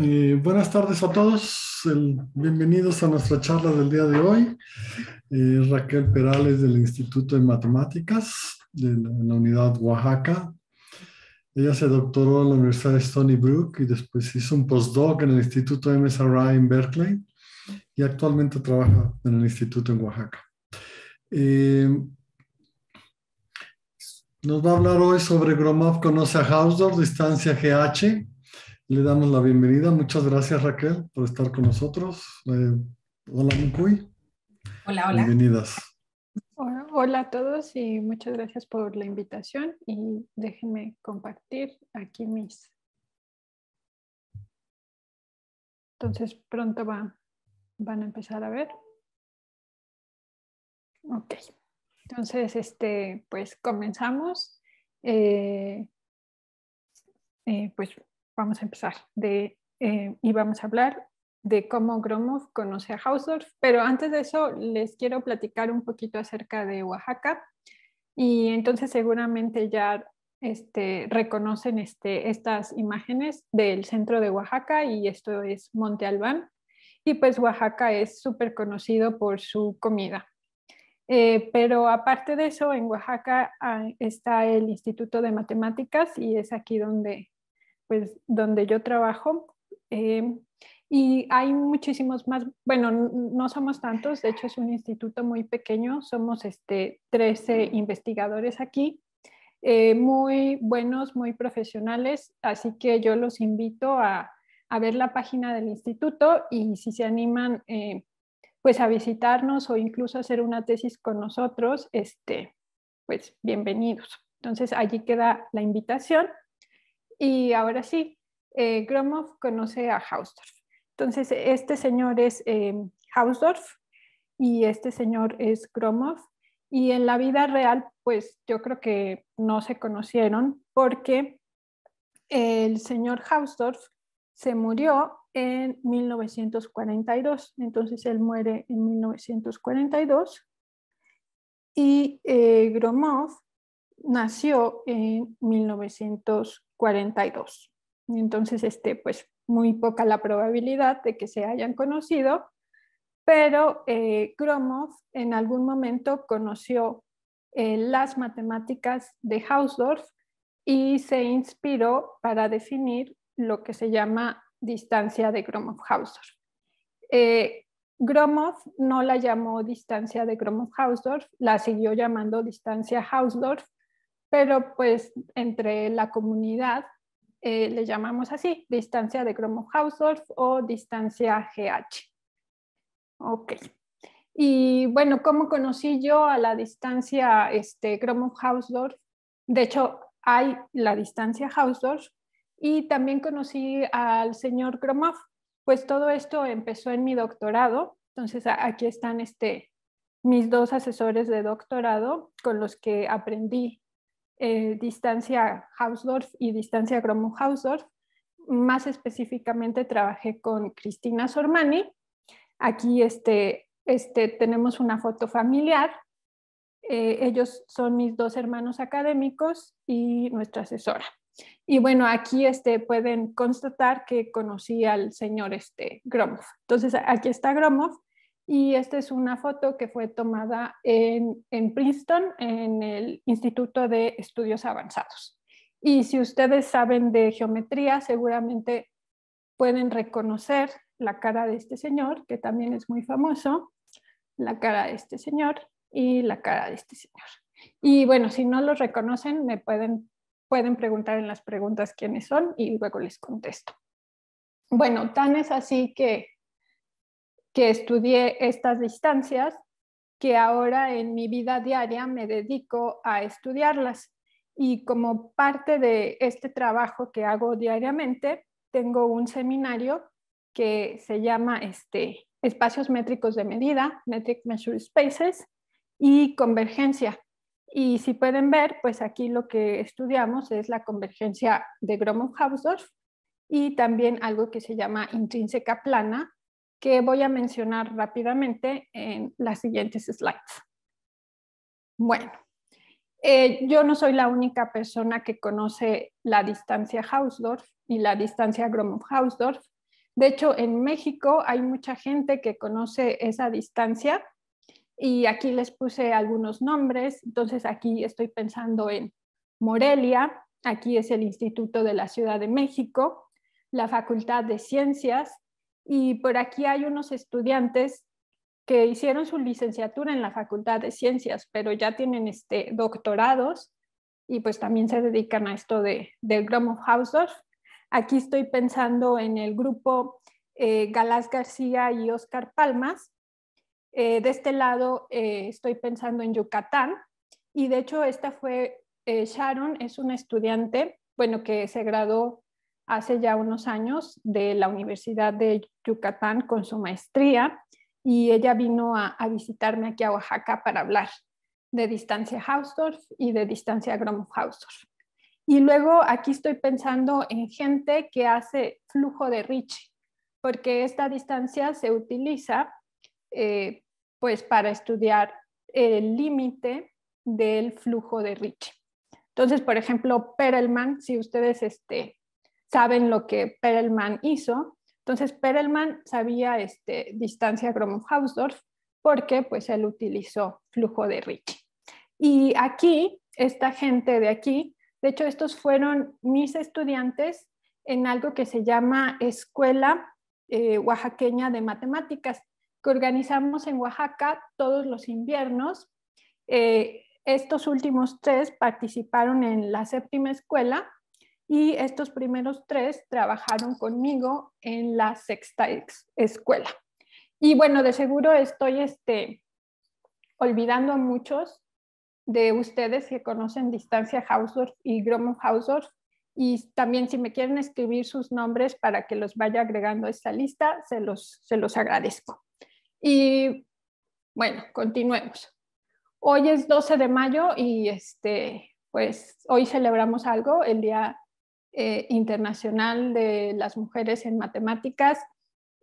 Eh, buenas tardes a todos, bienvenidos a nuestra charla del día de hoy. Eh, Raquel Perales del Instituto de Matemáticas de la, Unidad Oaxaca. Ella se doctoró en la Universidad de Stony Brook y después hizo un postdoc en el Instituto MSRI en Berkeley y actualmente trabaja en el Instituto en Oaxaca. Eh, nos va a hablar hoy sobre Gromov conoce a Hausdorff, distancia GH, le damos la bienvenida. Muchas gracias, Raquel, por estar con nosotros. Eh, hola, Mikuy. Hola, hola. Bienvenidas. Hola, a todos y muchas gracias por la invitación. Y déjenme compartir aquí mis. Entonces, pronto van a empezar a ver. Ok. Entonces, este, pues comenzamos. Eh, eh, pues vamos a empezar de, eh, y vamos a hablar de cómo Gromov conoce a Hausdorff, pero antes de eso les quiero platicar un poquito acerca de Oaxaca y entonces seguramente ya este, reconocen este, estas imágenes del centro de Oaxaca y esto es Monte Albán y pues Oaxaca es súper conocido por su comida. Eh, pero aparte de eso, en Oaxaca ah, está el Instituto de Matemáticas y es aquí donde pues, donde yo trabajo. Eh, y hay muchísimos más, bueno, no somos tantos, de hecho es un instituto muy pequeño, somos este, 13 investigadores aquí, eh, muy buenos, muy profesionales, así que yo los invito a, ver la página del instituto y si se animan, eh, pues a visitarnos o incluso hacer una tesis con nosotros, este, pues bienvenidos. Entonces allí queda la invitación. Y ahora sí, eh, Gromov conoce a Hausdorff. Entonces, este señor es eh, Hausdorff y este señor es Gromov. Y en la vida real, pues yo creo que no se conocieron porque el señor Hausdorff se murió en 1942, entonces él muere en 1942 y eh, Gromov nació en 1942. 42. Entonces, este, pues muy poca la probabilidad de que se hayan conocido, pero eh, Gromov en algún momento conoció eh, las matemáticas de Hausdorff y se inspiró para definir lo que se llama distancia de Gromov-Hausdorff. Eh, Gromov no la llamó distancia de Gromov-Hausdorff, la siguió llamando distancia Hausdorff pero pues entre la comunidad eh, le llamamos así, distancia de gromov hausdorff o distancia GH. Ok. Y bueno, ¿cómo conocí yo a la distancia este, gromov hausdorff De hecho, hay la distancia Hausdorff y también conocí al señor Gromov. Pues todo esto empezó en mi doctorado. Entonces, aquí están este, mis dos asesores de doctorado con los que aprendí eh, distancia Hausdorff y distancia Gromov hausdorff Más específicamente trabajé con Cristina Sormani. Aquí este, este, tenemos una foto familiar. Eh, ellos son mis dos hermanos académicos y nuestra asesora. Y bueno, aquí este, pueden constatar que conocí al señor este, Gromov. Entonces, aquí está Gromov y esta es una foto que fue tomada en, en Princeton, en el Instituto de Estudios Avanzados. Y si ustedes saben de geometría, seguramente pueden reconocer la cara de este señor, que también es muy famoso, la cara de este señor y la cara de este señor. Y bueno, si no los reconocen, me pueden, pueden preguntar en las preguntas quiénes son y luego les contesto. Bueno, tan es así que que estudié estas distancias, que ahora en mi vida diaria me dedico a estudiarlas. Y como parte de este trabajo que hago diariamente, tengo un seminario que se llama este, Espacios Métricos de Medida, Metric Measure Spaces, y Convergencia. Y si pueden ver, pues aquí lo que estudiamos es la convergencia de Gromov-Hausdorff y también algo que se llama intrínseca plana, que voy a mencionar rápidamente en las siguientes slides. Bueno, eh, yo no soy la única persona que conoce la distancia Hausdorff y la distancia Gromov-Hausdorff. De hecho, en México hay mucha gente que conoce esa distancia y aquí les puse algunos nombres. Entonces, aquí estoy pensando en Morelia, aquí es el Instituto de la Ciudad de México, la Facultad de Ciencias, y por aquí hay unos estudiantes que hicieron su licenciatura en la Facultad de Ciencias, pero ya tienen este, doctorados y pues también se dedican a esto de, del Gromov Hausdorff. Aquí estoy pensando en el grupo eh, Galás García y Oscar Palmas. Eh, de este lado eh, estoy pensando en Yucatán y de hecho esta fue eh, Sharon, es una estudiante, bueno, que se graduó hace ya unos años de la Universidad de Yucatán con su maestría y ella vino a, visitarme aquí a Oaxaca para hablar de distancia Hausdorff y de distancia Gromov-Hausdorff. Y luego aquí estoy pensando en gente que hace flujo de Ricci, porque esta distancia se utiliza eh, pues para estudiar el límite del flujo de Ricci. Entonces, por ejemplo, Perelman, si ustedes este, saben lo que Perelman hizo. Entonces, Perelman sabía este, distancia Gromov-Hausdorff porque pues, él utilizó flujo de Ricci. Y aquí, esta gente de aquí, de hecho, estos fueron mis estudiantes en algo que se llama Escuela eh, Oaxaqueña de Matemáticas, que organizamos en Oaxaca todos los inviernos. Eh, estos últimos tres participaron en la séptima escuela y estos primeros tres trabajaron conmigo en la sexta escuela. Y bueno, de seguro estoy este, olvidando a muchos de ustedes que conocen Distancia Hausdorff y Gromo Hausdorff. Y también si me quieren escribir sus nombres para que los vaya agregando a esta lista, se los, se los agradezco. Y bueno, continuemos. Hoy es 12 de mayo y este, pues hoy celebramos algo, el Día eh, internacional de las Mujeres en Matemáticas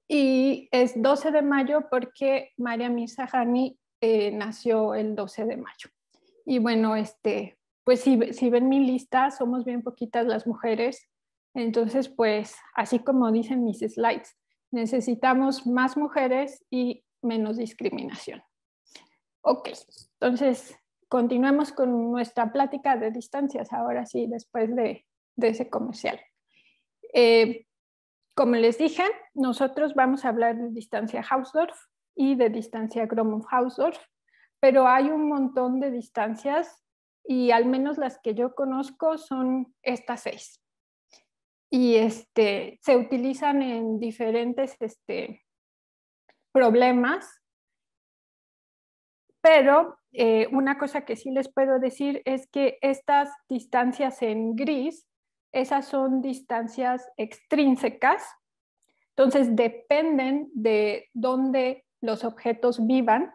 y es 12 de mayo porque María Misajani eh, nació el 12 de mayo. Y bueno, este, pues si, si ven mi lista, somos bien poquitas las mujeres, entonces pues así como dicen mis slides, necesitamos más mujeres y menos discriminación. Ok, entonces continuemos con nuestra plática de distancias, ahora sí, después de de ese comercial. Eh, como les dije, nosotros vamos a hablar de distancia Hausdorff y de distancia Gromov-Hausdorff, pero hay un montón de distancias y al menos las que yo conozco son estas seis. Y este, se utilizan en diferentes este, problemas, pero eh, una cosa que sí les puedo decir es que estas distancias en gris esas son distancias extrínsecas, entonces dependen de dónde los objetos vivan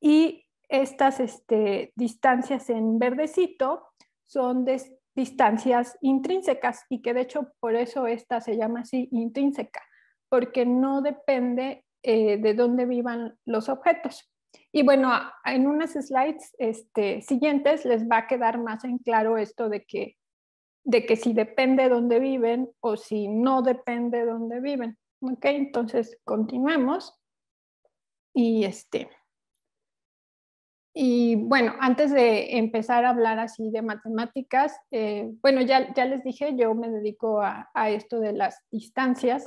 y estas este, distancias en verdecito son distancias intrínsecas y que de hecho por eso esta se llama así intrínseca, porque no depende eh, de dónde vivan los objetos. Y bueno, en unas slides este, siguientes les va a quedar más en claro esto de que de que si depende dónde viven o si no depende dónde viven. Ok, entonces continuemos. Y este. Y bueno, antes de empezar a hablar así de matemáticas, eh, bueno, ya, ya les dije, yo me dedico a, a esto de las distancias,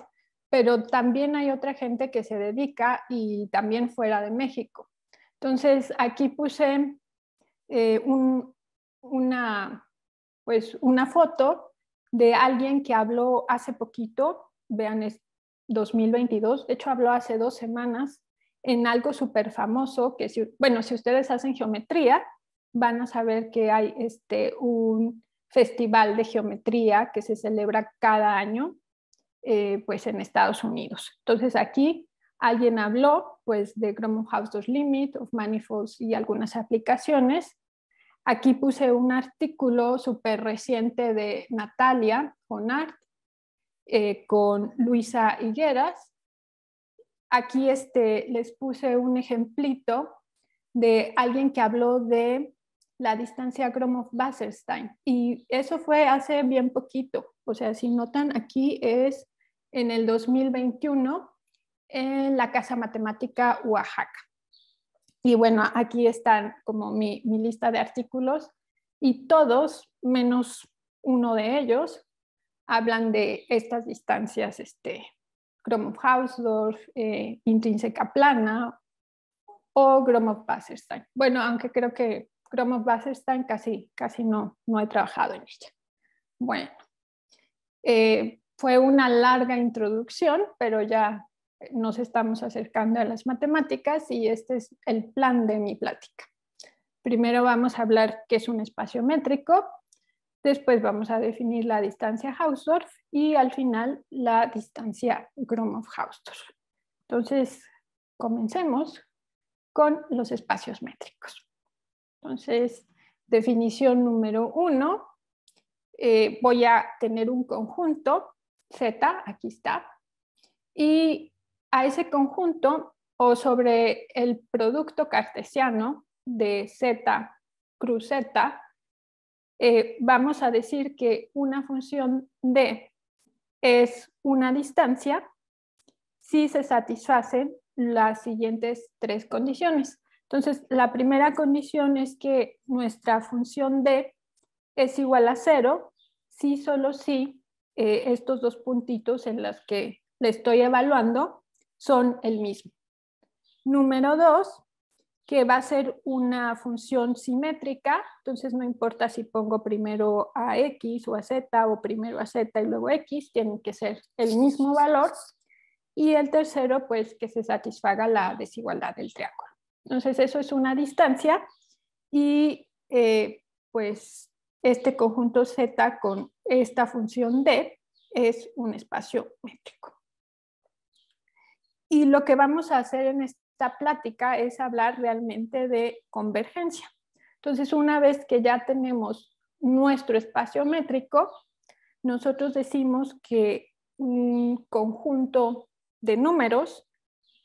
pero también hay otra gente que se dedica y también fuera de México. Entonces, aquí puse eh, un, una pues una foto de alguien que habló hace poquito, vean, es 2022, de hecho habló hace dos semanas en algo súper famoso, que si, bueno, si ustedes hacen geometría, van a saber que hay este, un festival de geometría que se celebra cada año, eh, pues en Estados Unidos. Entonces aquí alguien habló, pues, de House Limit, of Manifolds y algunas aplicaciones, Aquí puse un artículo súper reciente de Natalia Jonart eh, con Luisa Higueras. Aquí este, les puse un ejemplito de alguien que habló de la distancia gromov basserstein Y eso fue hace bien poquito. O sea, si notan, aquí es en el 2021 en la Casa Matemática Oaxaca. Y bueno, aquí están como mi, lista de artículos y todos, menos uno de ellos, hablan de estas distancias, este, Gromov-Hausdorff, eh, intrínseca plana o Gromov-Wasserstein. Bueno, aunque creo que Gromov-Wasserstein casi, casi no, no he trabajado en ella. Bueno, eh, fue una larga introducción, pero ya nos estamos acercando a las matemáticas y este es el plan de mi plática. Primero vamos a hablar qué es un espacio métrico, después vamos a definir la distancia Hausdorff y al final la distancia Gromov-Hausdorff. Entonces, comencemos con los espacios métricos. Entonces, definición número uno, eh, voy a tener un conjunto Z, aquí está, y a ese conjunto o sobre el producto cartesiano de z cruz z, eh, vamos a decir que una función d es una distancia si se satisfacen las siguientes tres condiciones. Entonces, la primera condición es que nuestra función d es igual a cero si solo si eh, estos dos puntitos en los que le estoy evaluando son el mismo. Número dos, que va a ser una función simétrica, entonces no importa si pongo primero a x o a z o primero a z y luego x, tienen que ser el mismo valor. Y el tercero, pues que se satisfaga la desigualdad del triángulo. Entonces eso es una distancia y eh, pues este conjunto z con esta función d es un espacio métrico. Y lo que vamos a hacer en esta plática es hablar realmente de convergencia. Entonces, una vez que ya tenemos nuestro espacio métrico, nosotros decimos que un conjunto de números,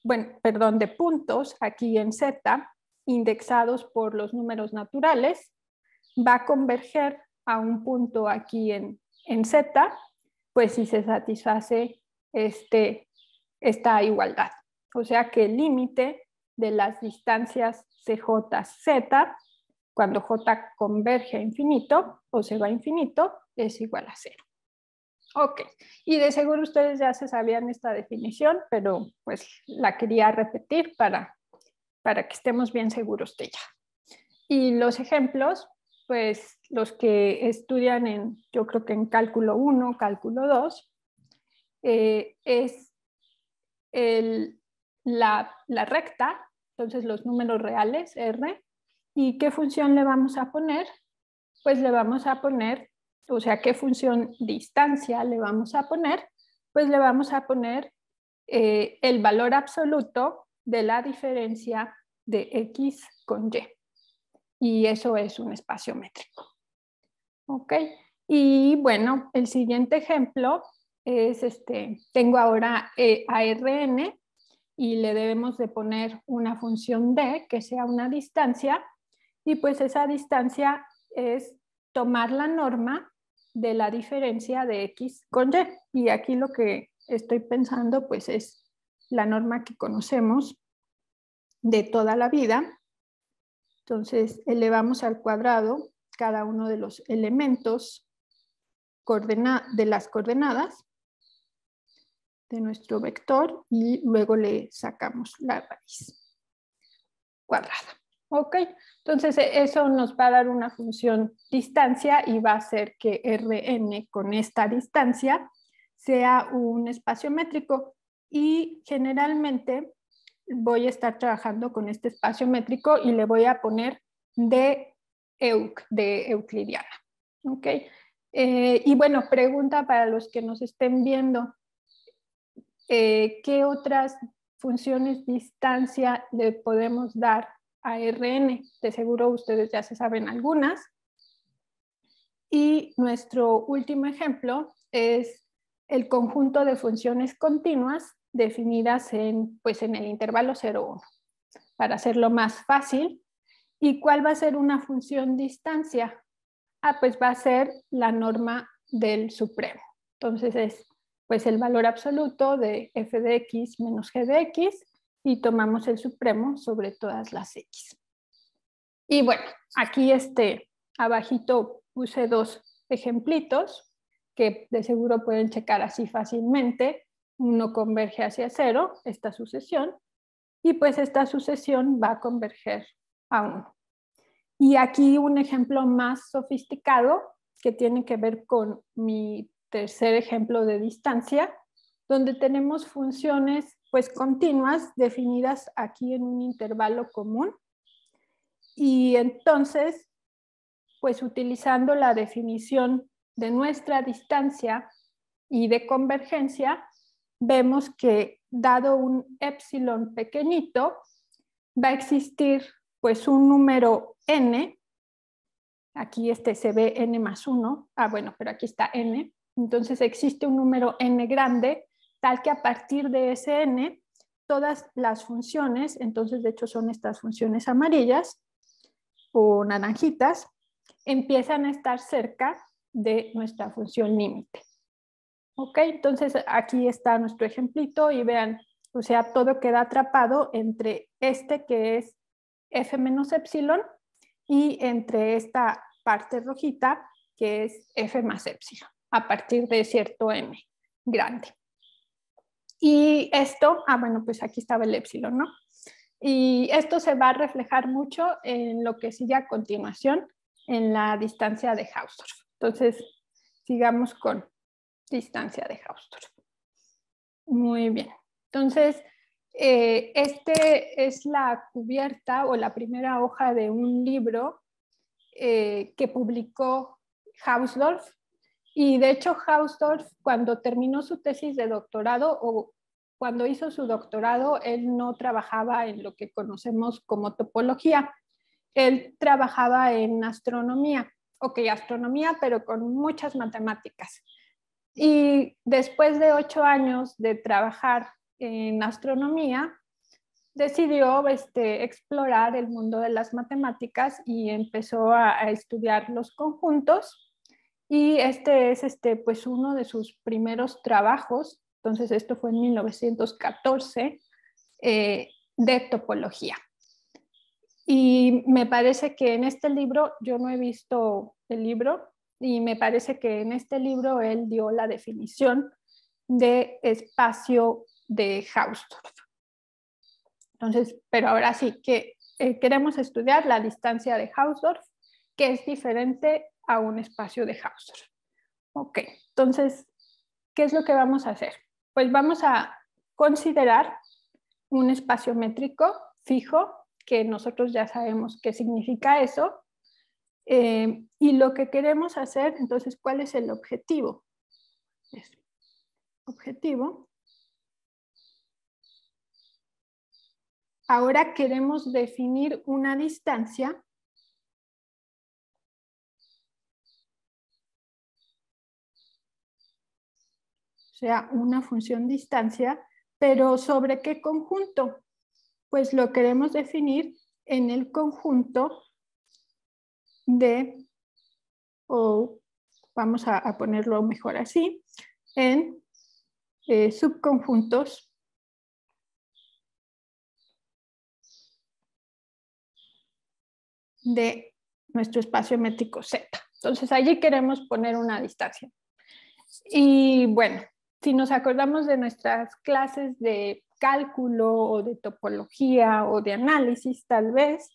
bueno, perdón, de puntos aquí en Z, indexados por los números naturales, va a converger a un punto aquí en, en Z, pues si se satisface este esta igualdad. O sea que el límite de las distancias CJZ, cuando J converge a infinito o se va a infinito, es igual a cero. Ok, y de seguro ustedes ya se sabían esta definición, pero pues la quería repetir para, para que estemos bien seguros de ella. Y los ejemplos, pues los que estudian en, yo creo que en cálculo 1, cálculo 2, eh, es la, recta, entonces los números reales, R, ¿Y qué función le vamos a poner? Pues le vamos a poner, o sea, ¿qué función distancia le vamos a poner? Pues le vamos a poner eh, el valor absoluto de la diferencia de X con Y. Y eso es un espacio métrico. ¿Ok? Y bueno, el siguiente ejemplo es este, tengo ahora EARN eh, ARN y le debemos de poner una función D que sea una distancia y pues esa distancia es tomar la norma de la diferencia de X con Y. Y aquí lo que estoy pensando pues es la norma que conocemos de toda la vida. Entonces elevamos al cuadrado cada uno de los elementos de las coordenadas de nuestro vector y luego le sacamos la raíz cuadrada. ¿Ok? Entonces e, eso nos va a dar una función distancia y va a hacer que Rn con esta distancia sea un espacio métrico y generalmente voy a estar trabajando con este espacio métrico y le voy a poner de de euclidiana. ¿Ok? Eh, y bueno, pregunta para los que nos estén viendo. Eh, qué otras funciones distancia le podemos dar a RN. De seguro ustedes ya se saben algunas. Y nuestro último ejemplo es el conjunto de funciones continuas definidas en, pues, en el intervalo 0-1, Para hacerlo más fácil, ¿y cuál va a ser una función distancia? Ah, pues va a ser la norma del supremo. Entonces es pues el valor absoluto de f de x menos g de x y tomamos el supremo sobre todas las x. Y bueno, aquí este abajito puse dos ejemplitos que de seguro pueden checar así fácilmente. Uno converge hacia cero, esta sucesión, y pues esta sucesión va a converger a uno. Y aquí un ejemplo más sofisticado que tiene que ver con mi tercer ejemplo de distancia, donde tenemos funciones pues continuas definidas aquí en un intervalo común. Y entonces, pues utilizando la definición de nuestra distancia y de convergencia, vemos que dado un epsilon pequeñito, va a existir pues un número n, aquí este se ve n más 1, ah bueno, pero aquí está n, entonces existe un número n grande, tal que a partir de ese n, todas las funciones, entonces de hecho son estas funciones amarillas o naranjitas, empiezan a estar cerca de nuestra función límite. Ok, entonces aquí está nuestro ejemplito y vean, o sea, todo queda atrapado entre este que es f menos epsilon y entre esta parte rojita que es f más epsilon a partir de cierto m grande. Y esto, ah, bueno, pues aquí estaba el épsilon ¿no? Y esto se va a reflejar mucho en lo que sigue a continuación, en la distancia de Hausdorff. Entonces, sigamos con distancia de Hausdorff. Muy bien. Entonces, eh, este es la cubierta o la primera hoja de un libro eh, que publicó Hausdorff y de hecho, Hausdorff, cuando terminó su tesis de doctorado o cuando hizo su doctorado, él no trabajaba en lo que conocemos como topología. Él trabajaba en astronomía, ok, astronomía, pero con muchas matemáticas. Y después de ocho años de trabajar en astronomía, decidió este, explorar el mundo de las matemáticas y empezó a estudiar los conjuntos y este es este, pues uno de sus primeros trabajos, entonces esto fue en 1914, eh, de topología. Y me parece que en este libro, yo no he visto el libro, y me parece que en este libro él dio la definición de espacio de Hausdorff. Entonces, pero ahora sí que eh, queremos estudiar la distancia de Hausdorff que es diferente a un espacio de Hausdorff. Ok, entonces, ¿qué es lo que vamos a hacer? Pues vamos a considerar un espacio métrico fijo, que nosotros ya sabemos qué significa eso, eh, y lo que queremos hacer, entonces, ¿cuál es el objetivo? objetivo. Ahora queremos definir una distancia sea, una función distancia, pero ¿sobre qué conjunto? Pues lo queremos definir en el conjunto de, o vamos a, ponerlo mejor así, en eh, subconjuntos de nuestro espacio métrico Z. Entonces allí queremos poner una distancia. Y bueno, si nos acordamos de nuestras clases de cálculo o de topología o de análisis, tal vez,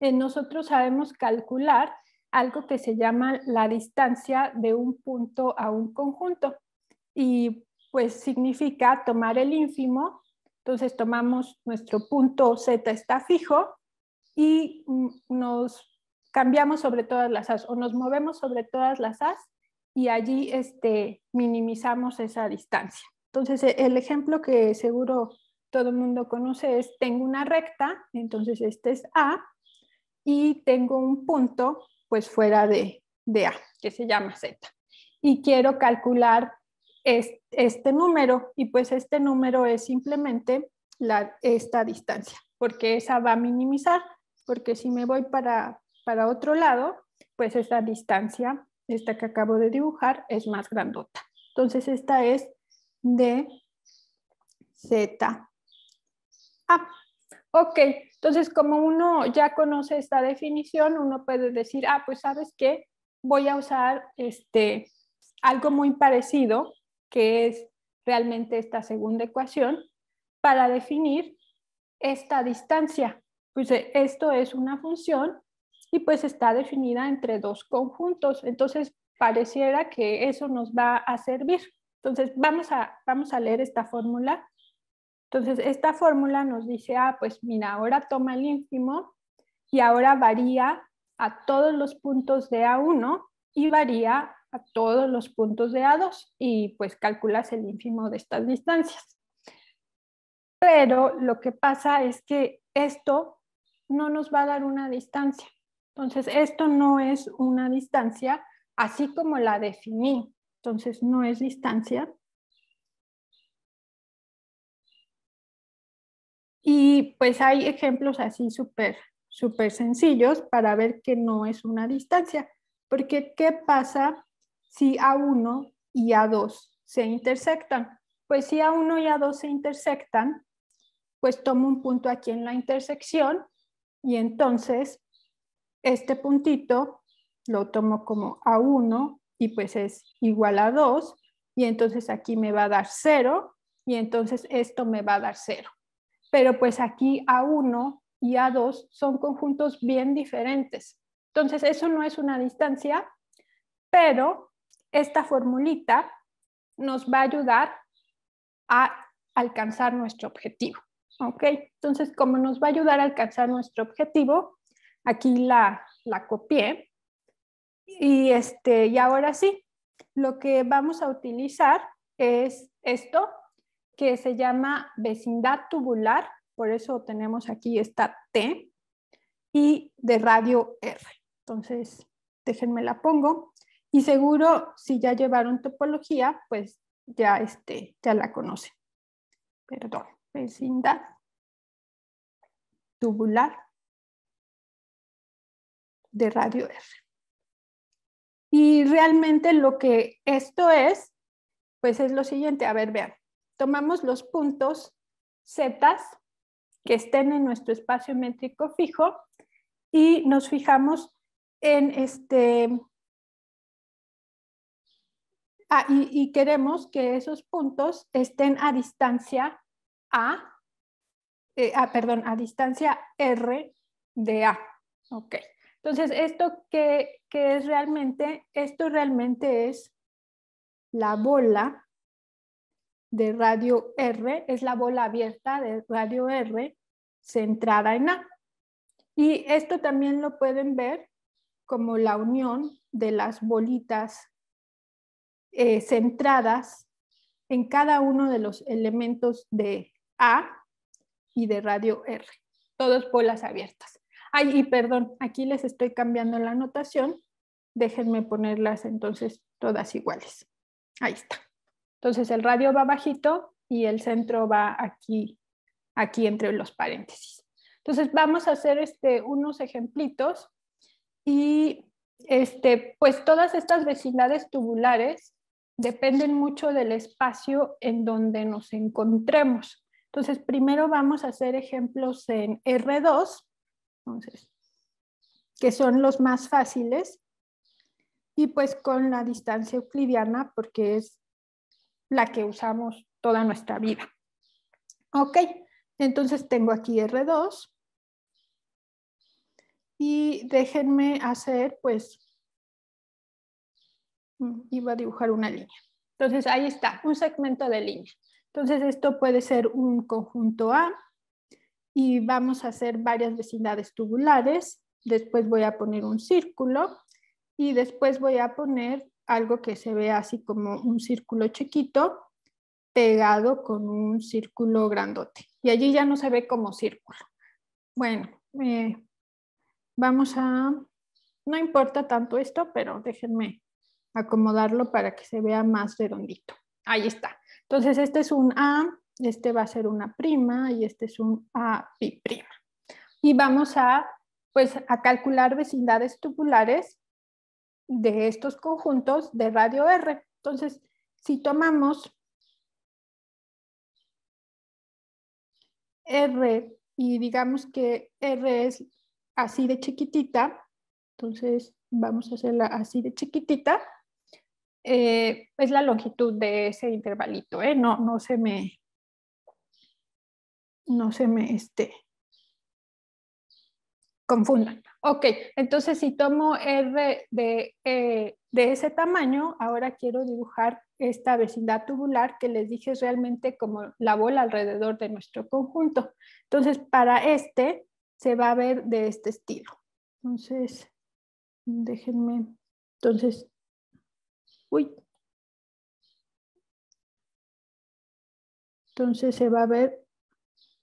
eh, nosotros sabemos calcular algo que se llama la distancia de un punto a un conjunto. Y pues significa tomar el ínfimo, entonces tomamos nuestro punto z está fijo y mm, nos cambiamos sobre todas las as o nos movemos sobre todas las as y allí este, minimizamos esa distancia. Entonces, e, el ejemplo que seguro todo el mundo conoce es, tengo una recta, entonces este es A, y tengo un punto pues fuera de, de A, que se llama Z. Y quiero calcular este, número, y pues este número es simplemente la, esta distancia, porque esa va a minimizar, porque si me voy para, para otro lado, pues esa distancia esta que acabo de dibujar es más grandota. Entonces esta es de Z. Ah, ok, entonces como uno ya conoce esta definición, uno puede decir, ah, pues sabes qué, voy a usar este, algo muy parecido, que es realmente esta segunda ecuación, para definir esta distancia. Pues eh, esto es una función y pues está definida entre dos conjuntos. Entonces, pareciera que eso nos va a servir. Entonces, vamos a, vamos a leer esta fórmula. Entonces, esta fórmula nos dice, ah, pues mira, ahora toma el ínfimo y ahora varía a todos los puntos de A1 y varía a todos los puntos de A2 y pues calculas el ínfimo de estas distancias. Pero lo que pasa es que esto no nos va a dar una distancia. Entonces, esto no es una distancia así como la definí. Entonces, no es distancia. Y pues hay ejemplos así súper súper sencillos para ver que no es una distancia. Porque, ¿qué pasa si A1 y A2 se intersectan? Pues si A1 y A2 se intersectan, pues tomo un punto aquí en la intersección y entonces este puntito lo tomo como A1 y pues es igual a 2 y entonces aquí me va a dar 0 y entonces esto me va a dar 0. Pero pues aquí A1 y A2 son conjuntos bien diferentes. Entonces eso no es una distancia, pero esta formulita nos va a ayudar a alcanzar nuestro objetivo. ¿Ok? Entonces, como nos va a ayudar a alcanzar nuestro objetivo, Aquí la, copié. Y, este, y ahora sí, lo que vamos a utilizar es esto que se llama vecindad tubular, por eso tenemos aquí esta T, y de radio R. Entonces, déjenme la pongo. Y seguro, si ya llevaron topología, pues ya, este, ya la conocen. Perdón, vecindad tubular de Radio R. Y realmente lo que esto es, pues es lo siguiente, a ver, vean, tomamos los puntos Z que estén en nuestro espacio métrico fijo y nos fijamos en este... Ah, y, queremos que esos puntos estén a distancia A eh, ah, perdón, a distancia R de A. Ok. Entonces, esto que, es realmente, esto realmente es la bola de radio R, es la bola abierta de radio R centrada en A. Y esto también lo pueden ver como la unión de las bolitas eh, centradas en cada uno de los elementos de A y de radio R, todas bolas abiertas. Ay, y perdón, aquí les estoy cambiando la anotación. Déjenme ponerlas entonces todas iguales. Ahí está. Entonces el radio va bajito y el centro va aquí, aquí entre los paréntesis. Entonces vamos a hacer este, unos ejemplitos y este, pues todas estas vecindades tubulares dependen mucho del espacio en donde nos encontremos. Entonces primero vamos a hacer ejemplos en R2 entonces, que son los más fáciles. Y pues con la distancia euclidiana, porque es la que usamos toda nuestra vida. Ok, entonces tengo aquí R2. Y déjenme hacer, pues, mm, iba a dibujar una línea. Entonces ahí está, un segmento de línea. Entonces esto puede ser un conjunto A, y vamos a hacer varias vecindades tubulares. Después voy a poner un círculo y después voy a poner algo que se ve así como un círculo chiquito pegado con un círculo grandote. Y allí ya no se ve como círculo. Bueno, eh, vamos a... No importa tanto esto, pero déjenme acomodarlo para que se vea más redondito. Ahí está. Entonces, este es un A, este va a ser una prima y este es un A prima. Y vamos a, pues, a calcular vecindades tubulares de estos conjuntos de radio R. Entonces, si tomamos R y digamos que R es así de chiquitita, entonces vamos a hacerla así de chiquitita, eh, es la longitud de ese intervalito, ¿eh? no, no se me no se me este, confundan. Ok, entonces si tomo R de, eh, de, ese tamaño, ahora quiero dibujar esta vecindad tubular que les dije es realmente como la bola alrededor de nuestro conjunto. Entonces para este se va a ver de este estilo. Entonces, déjenme, entonces, uy. Entonces se va a ver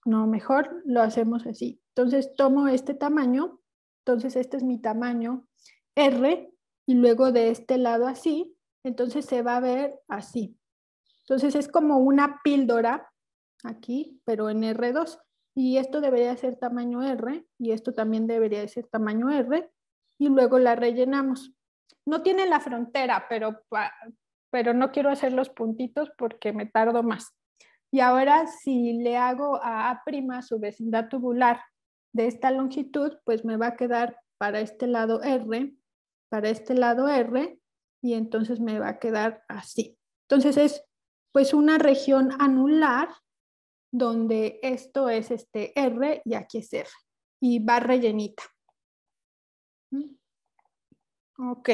no, mejor lo hacemos así. Entonces tomo este tamaño, entonces este es mi tamaño R y luego de este lado así, entonces se va a ver así. Entonces es como una píldora aquí, pero en R2. Y esto debería ser tamaño R y esto también debería ser tamaño R y luego la rellenamos. No tiene la frontera, pero, pero no quiero hacer los puntitos porque me tardo más. Y ahora si le hago a A' su vecindad tubular de esta longitud, pues me va a quedar para este lado R, para este lado R, y entonces me va a quedar así. Entonces es pues una región anular donde esto es este R y aquí es R y va rellenita. Mm. Ok,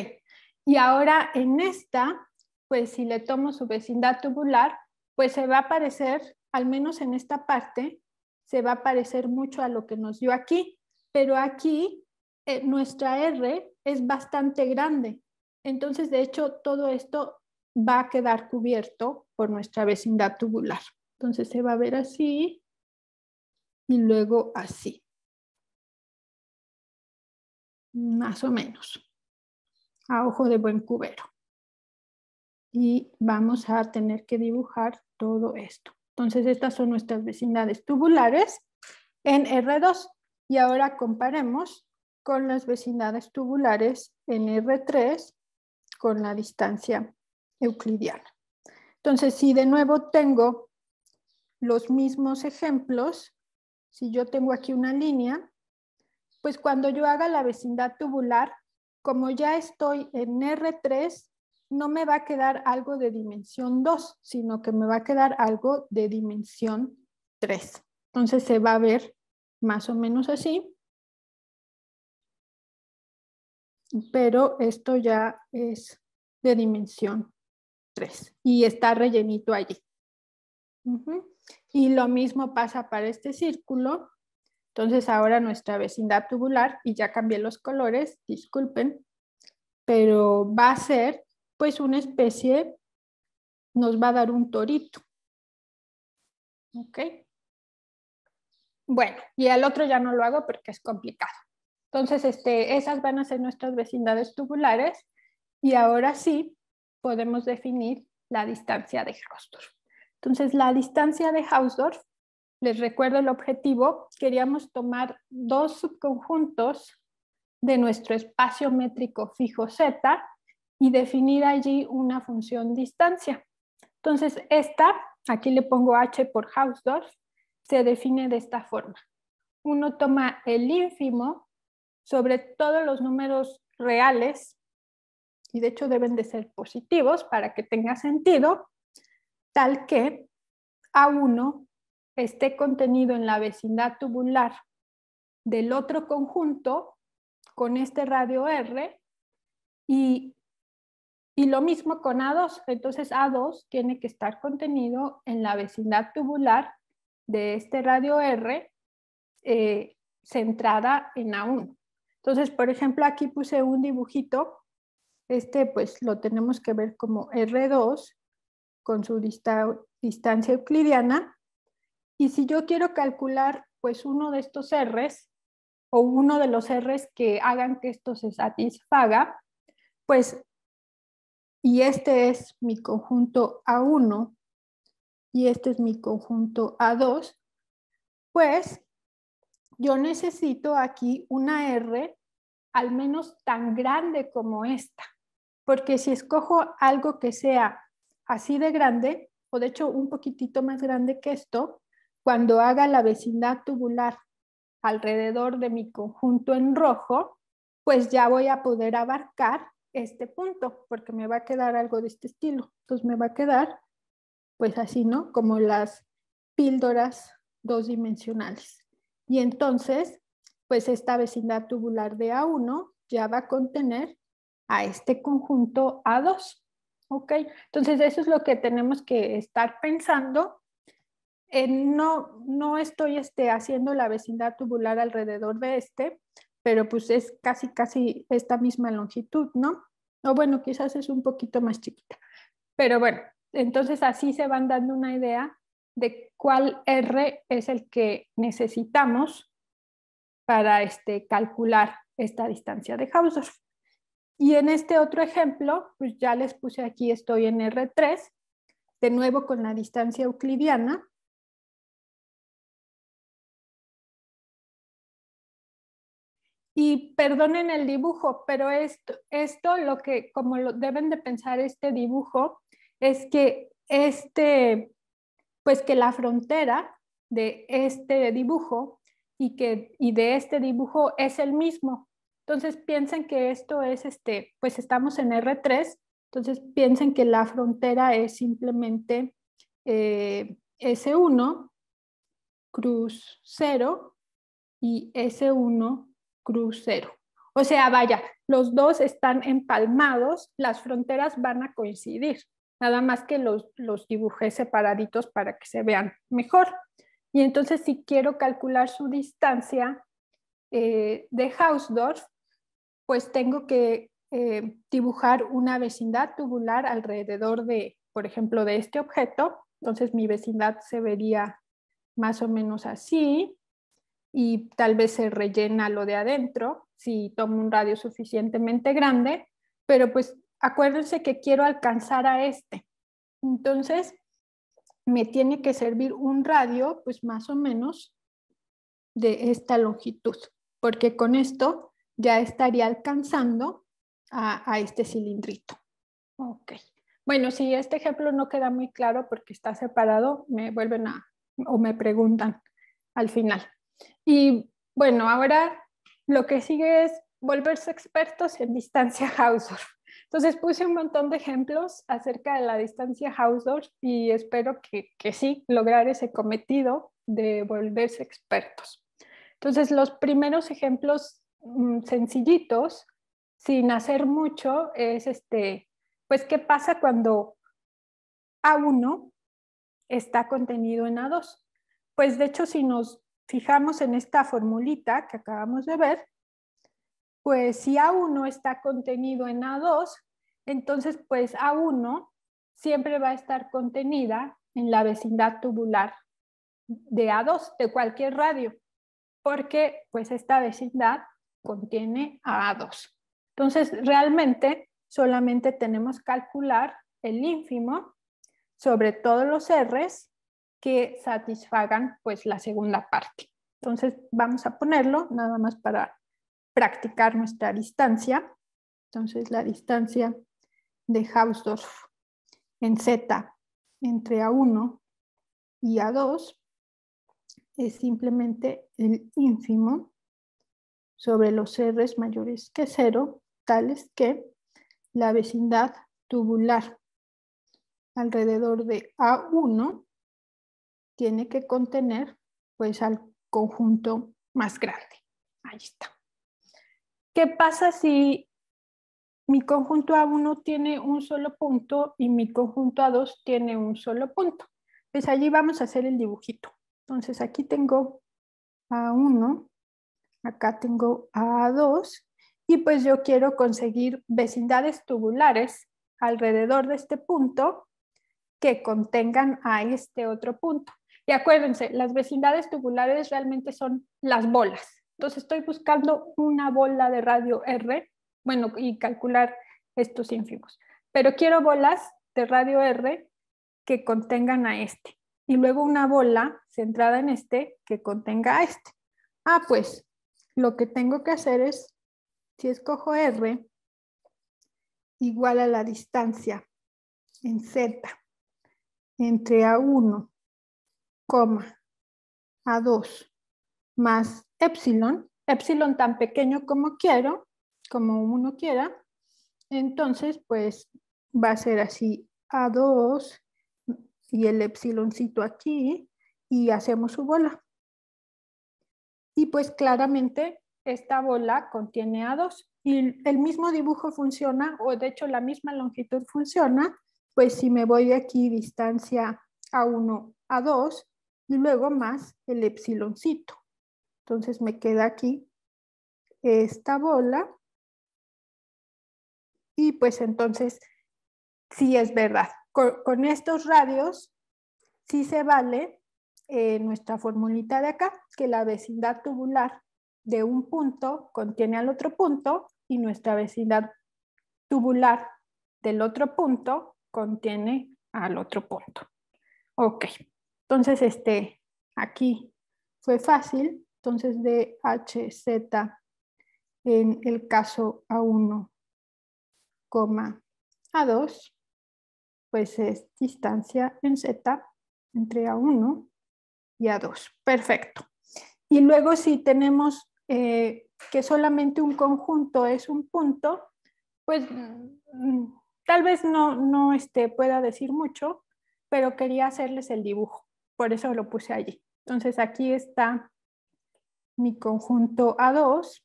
y ahora en esta, pues si le tomo su vecindad tubular, pues se va a parecer, al menos en esta parte, se va a parecer mucho a lo que nos dio aquí, pero aquí eh, nuestra R es bastante grande. Entonces, de hecho, todo esto va a quedar cubierto por nuestra vecindad tubular. Entonces se va a ver así y luego así. Más o menos. A ojo de buen cubero. Y vamos a tener que dibujar todo esto. Entonces, estas son nuestras vecindades tubulares en R2. Y ahora comparemos con las vecindades tubulares en R3 con la distancia euclidiana. Entonces, si de nuevo tengo los mismos ejemplos, si yo tengo aquí una línea, pues cuando yo haga la vecindad tubular, como ya estoy en R3, no me va a quedar algo de dimensión 2, sino que me va a quedar algo de dimensión 3. Entonces se va a ver más o menos así. Pero esto ya es de dimensión 3 y está rellenito allí. Y lo mismo pasa para este círculo. Entonces ahora nuestra vecindad tubular, y ya cambié los colores, disculpen, pero va a ser pues una especie nos va a dar un torito. ¿Ok? Bueno, y al otro ya no lo hago porque es complicado. Entonces, este, esas van a ser nuestras vecindades tubulares y ahora sí podemos definir la distancia de Hausdorff. Entonces, la distancia de Hausdorff, les recuerdo el objetivo, queríamos tomar dos subconjuntos de nuestro espacio métrico fijo Z y definir allí una función distancia. Entonces, esta, aquí le pongo h por Hausdorff, se define de esta forma. Uno toma el ínfimo sobre todos los números reales, y de hecho deben de ser positivos para que tenga sentido, tal que A1 esté contenido en la vecindad tubular del otro conjunto con este radio R y y lo mismo con A2, entonces A2 tiene que estar contenido en la vecindad tubular de este radio R eh, centrada en A1. Entonces, por ejemplo, aquí puse un dibujito, este pues lo tenemos que ver como R2 con su distancia euclidiana. Y si yo quiero calcular pues uno de estos Rs o uno de los Rs que hagan que esto se satisfaga, pues y este es mi conjunto A1 y este es mi conjunto A2, pues yo necesito aquí una R al menos tan grande como esta, porque si escojo algo que sea así de grande, o de hecho un poquitito más grande que esto, cuando haga la vecindad tubular alrededor de mi conjunto en rojo, pues ya voy a poder abarcar este punto, porque me va a quedar algo de este estilo. Entonces me va a quedar, pues así, ¿no? Como las píldoras dos dimensionales. Y entonces, pues esta vecindad tubular de A1 ya va a contener a este conjunto A2. ¿Ok? Entonces eso es lo que tenemos que estar pensando. no, no estoy este, haciendo la vecindad tubular alrededor de este, pero pues es casi, casi esta misma longitud, ¿no? O bueno, quizás es un poquito más chiquita. Pero bueno, entonces así se van dando una idea de cuál R es el que necesitamos para este, calcular esta distancia de Hausdorff. Y en este otro ejemplo, pues ya les puse aquí, estoy en R3, de nuevo con la distancia euclidiana, y perdonen el dibujo, pero esto, lo que, como lo deben de pensar este dibujo, es que este, pues que la frontera de este dibujo y, que, y de este dibujo es el mismo. Entonces piensen que esto es, este, pues estamos en R3, entonces piensen que la frontera es simplemente S1, cruz 0 y S1, crucero. O sea, vaya, los dos están empalmados, las fronteras van a coincidir, nada más que los, los dibujé separaditos para que se vean mejor. Y entonces si quiero calcular su distancia eh, de Hausdorff, pues tengo que eh, dibujar una vecindad tubular alrededor de, por ejemplo, de este objeto. Entonces mi vecindad se vería más o menos así y tal vez se rellena lo de adentro si tomo un radio suficientemente grande, pero pues acuérdense que quiero alcanzar a este. Entonces, me tiene que servir un radio pues más o menos de esta longitud, porque con esto ya estaría alcanzando a, este cilindrito. Ok. Bueno, si este ejemplo no queda muy claro porque está separado, me vuelven a o me preguntan al final. Y bueno, ahora lo que sigue es volverse expertos en distancia Hausdorff. Entonces puse un montón de ejemplos acerca de la distancia Hausdorff y espero que, que sí lograr ese cometido de volverse expertos. Entonces los primeros ejemplos mm, sencillitos, sin hacer mucho, es este, pues qué pasa cuando A1 está contenido en A2. Pues de hecho si nos fijamos en esta formulita que acabamos de ver, pues si A1 está contenido en A2, entonces pues A1 siempre va a estar contenida en la vecindad tubular de A2, de cualquier radio, porque pues esta vecindad contiene a A2. Entonces realmente solamente tenemos que calcular el ínfimo sobre todos los Rs que satisfagan pues la segunda parte. Entonces vamos a ponerlo nada más para practicar nuestra distancia. Entonces la distancia de Hausdorff en Z entre A1 y A2 es simplemente el ínfimo sobre los Rs mayores que cero, tales que la vecindad tubular alrededor de A1 tiene que contener pues al conjunto más grande. Ahí está. ¿Qué pasa si mi conjunto A1 tiene un solo punto y mi conjunto A2 tiene un solo punto? Pues allí vamos a hacer el dibujito. Entonces aquí tengo A1, acá tengo A2 y pues yo quiero conseguir vecindades tubulares alrededor de este punto que contengan a este otro punto. Y acuérdense, las vecindades tubulares realmente son las bolas. Entonces estoy buscando una bola de radio R, bueno, y calcular estos ínfimos. Pero quiero bolas de radio R que contengan a este. Y luego una bola centrada en este que contenga a este. Ah, pues lo que tengo que hacer es, si escojo R, igual a la distancia en Z entre A1 coma, A2 más epsilon, epsilon tan pequeño como quiero, como uno quiera, entonces pues va a ser así A2 y el epsiloncito aquí y hacemos su bola. Y pues claramente esta bola contiene A2 y el mismo dibujo funciona o de hecho la misma longitud funciona, pues si me voy de aquí distancia A1 a 2, y luego más el epsiloncito. Entonces me queda aquí esta bola y pues entonces sí es verdad. Con, estos radios sí se vale eh, nuestra formulita de acá, que la vecindad tubular de un punto contiene al otro punto y nuestra vecindad tubular del otro punto contiene al otro punto. Ok, entonces, este, aquí fue fácil, entonces de DHZ en el caso A1, A2, pues es distancia en Z entre A1 y A2. Perfecto. Y luego si tenemos eh, que solamente un conjunto es un punto, pues mm, mm, tal vez no, no este, pueda decir mucho, pero quería hacerles el dibujo por eso lo puse allí. Entonces aquí está mi conjunto A2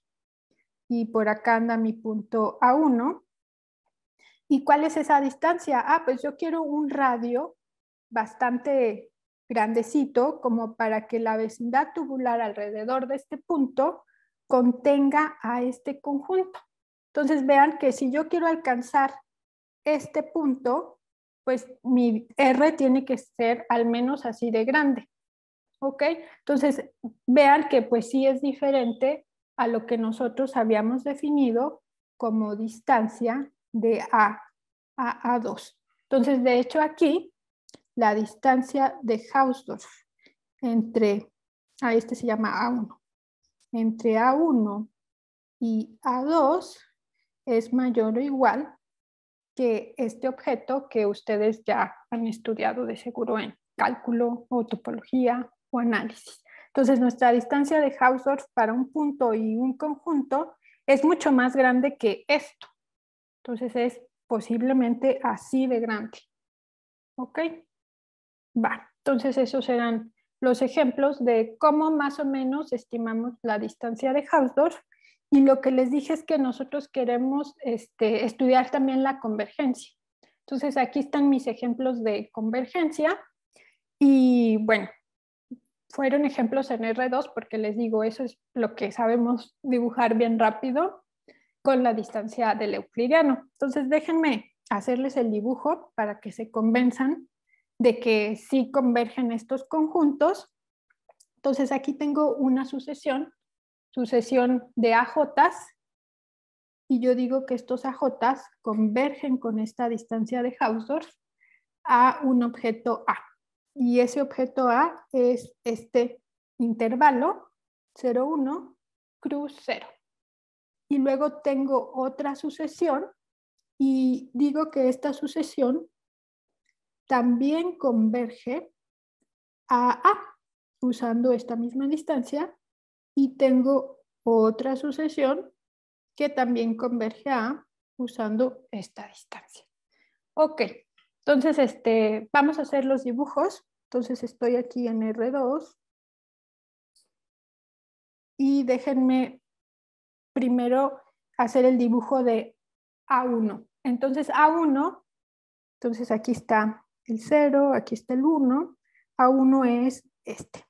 y por acá anda mi punto A1. ¿Y cuál es esa distancia? Ah, pues yo quiero un radio bastante grandecito como para que la vecindad tubular alrededor de este punto contenga a este conjunto. Entonces vean que si yo quiero alcanzar este punto, pues mi R tiene que ser al menos así de grande. ¿Ok? Entonces, vean que pues sí es diferente a lo que nosotros habíamos definido como distancia de A a A2. Entonces, de hecho, aquí la distancia de Hausdorff entre, ah, este se llama A1, entre A1 y A2 es mayor o igual que este objeto que ustedes ya han estudiado de seguro en cálculo o topología o análisis. Entonces, nuestra distancia de Hausdorff para un punto y un conjunto es mucho más grande que esto. Entonces, es posiblemente así de grande. ¿Ok? Va. Entonces, esos serán los ejemplos de cómo más o menos estimamos la distancia de Hausdorff y lo que les dije es que nosotros queremos este, estudiar también la convergencia. Entonces, aquí están mis ejemplos de convergencia. Y bueno, fueron ejemplos en R2 porque les digo, eso es lo que sabemos dibujar bien rápido con la distancia del euclidiano. Entonces, déjenme hacerles el dibujo para que se convenzan de que sí convergen estos conjuntos. Entonces, aquí tengo una sucesión sucesión de AJs y yo digo que estos AJs convergen con esta distancia de Hausdorff a un objeto A. Y ese objeto A es este intervalo 0,1 cruz 0. Y luego tengo otra sucesión y digo que esta sucesión también converge a A usando esta misma distancia y tengo otra sucesión que también converge a usando esta distancia. Ok, entonces este, vamos a hacer los dibujos. Entonces estoy aquí en R2. Y déjenme primero hacer el dibujo de A1. Entonces A1, entonces aquí está el 0, aquí está el 1. A1 es este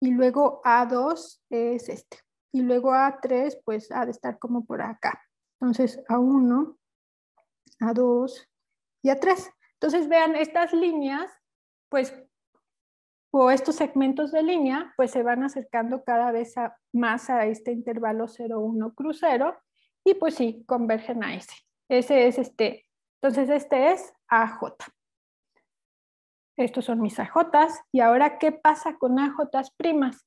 y luego A2 es este, y luego A3 pues ha de estar como por acá. Entonces A1, A2 y A3. Entonces vean, estas líneas pues o estos segmentos de línea pues se van acercando cada vez más a este intervalo 0, 1, crucero y pues sí, convergen a ese. Ese es este, entonces este es AJ. Estos son mis ajotas. ¿Y ahora qué pasa con ajotas primas?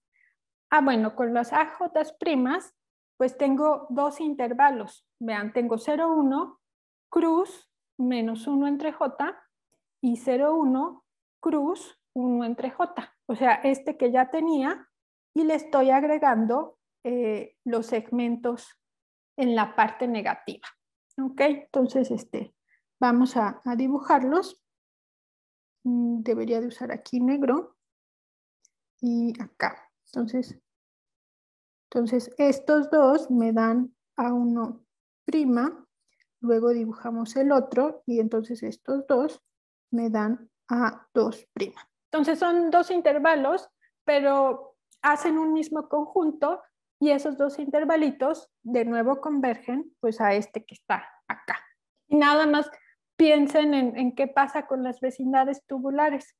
Ah, bueno, con las ajotas primas, pues tengo dos intervalos. Vean, tengo 0,1 cruz menos 1 entre J y 0,1 cruz 1 entre J. O sea, este que ya tenía y le estoy agregando eh, los segmentos en la parte negativa. ¿Ok? Entonces, este, vamos a dibujarlos. Mm, debería de usar aquí negro y acá. Entonces, entonces estos dos me dan a uno prima, luego dibujamos el otro y entonces estos dos me dan a dos prima. Entonces son dos intervalos, pero hacen un mismo conjunto y esos dos intervalitos de nuevo convergen pues a este que está acá. Y nada más piensen en, qué pasa con las vecindades tubulares.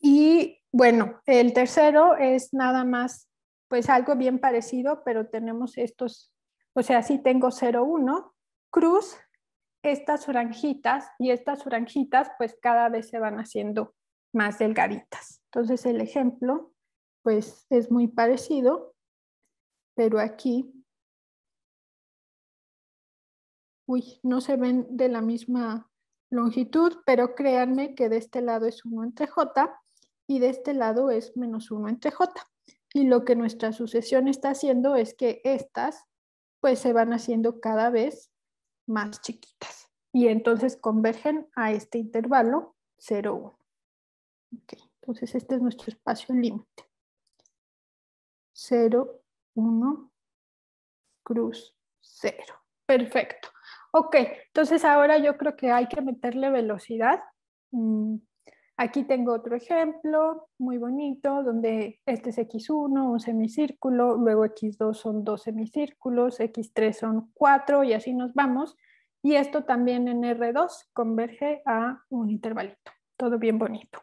Y bueno, el tercero es nada más, pues algo bien parecido, pero tenemos estos, o sea, si tengo 0,1, cruz, estas oranjitas y estas oranjitas pues cada vez se van haciendo más delgaditas. Entonces el ejemplo pues es muy parecido, pero aquí uy, no se ven de la misma longitud, pero créanme que de este lado es 1 entre j y de este lado es menos 1 entre j. Y lo que nuestra sucesión está haciendo es que estas pues se van haciendo cada vez más chiquitas y entonces convergen a este intervalo 0, 1. entonces este es nuestro espacio límite. 0, 1, cruz 0. Perfecto. Ok, entonces ahora yo creo que hay que meterle velocidad. Mm, aquí tengo otro ejemplo muy bonito, donde este es X1, un semicírculo, luego X2 son dos semicírculos, X3 son cuatro y así nos vamos. Y esto también en R2 converge a un intervalito, todo bien bonito.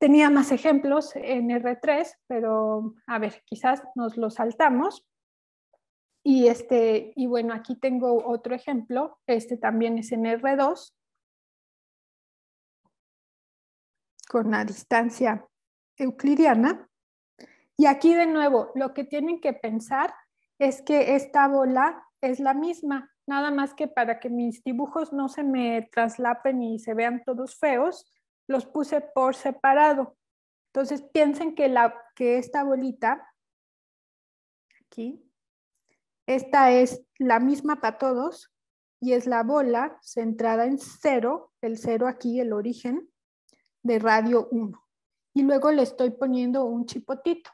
Tenía más ejemplos en R3, pero a ver, quizás nos los saltamos y, este, y bueno, aquí tengo otro ejemplo, este también es en R2, con la distancia euclidiana. Y aquí de nuevo, lo que tienen que pensar es que esta bola es la misma, nada más que para que mis dibujos no se me traslapen y se vean todos feos, los puse por separado. Entonces piensen que, la, que esta bolita, aquí, esta es la misma para todos y es la bola centrada en cero, el cero aquí, el origen, de radio 1. Y luego le estoy poniendo un chipotito.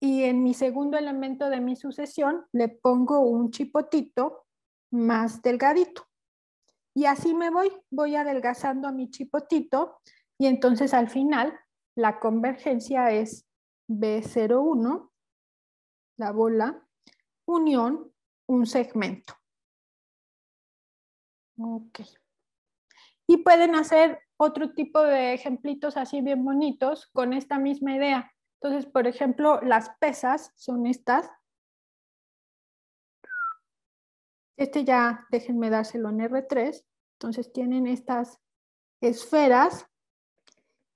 Y en mi segundo elemento de mi sucesión le pongo un chipotito más delgadito. Y así me voy, voy adelgazando a mi chipotito y entonces al final la convergencia es B01, la bola unión, un segmento. Ok. Y pueden hacer otro tipo de ejemplitos así bien bonitos con esta misma idea. Entonces, por ejemplo, las pesas son estas. Este ya, déjenme dárselo en R3. Entonces tienen estas esferas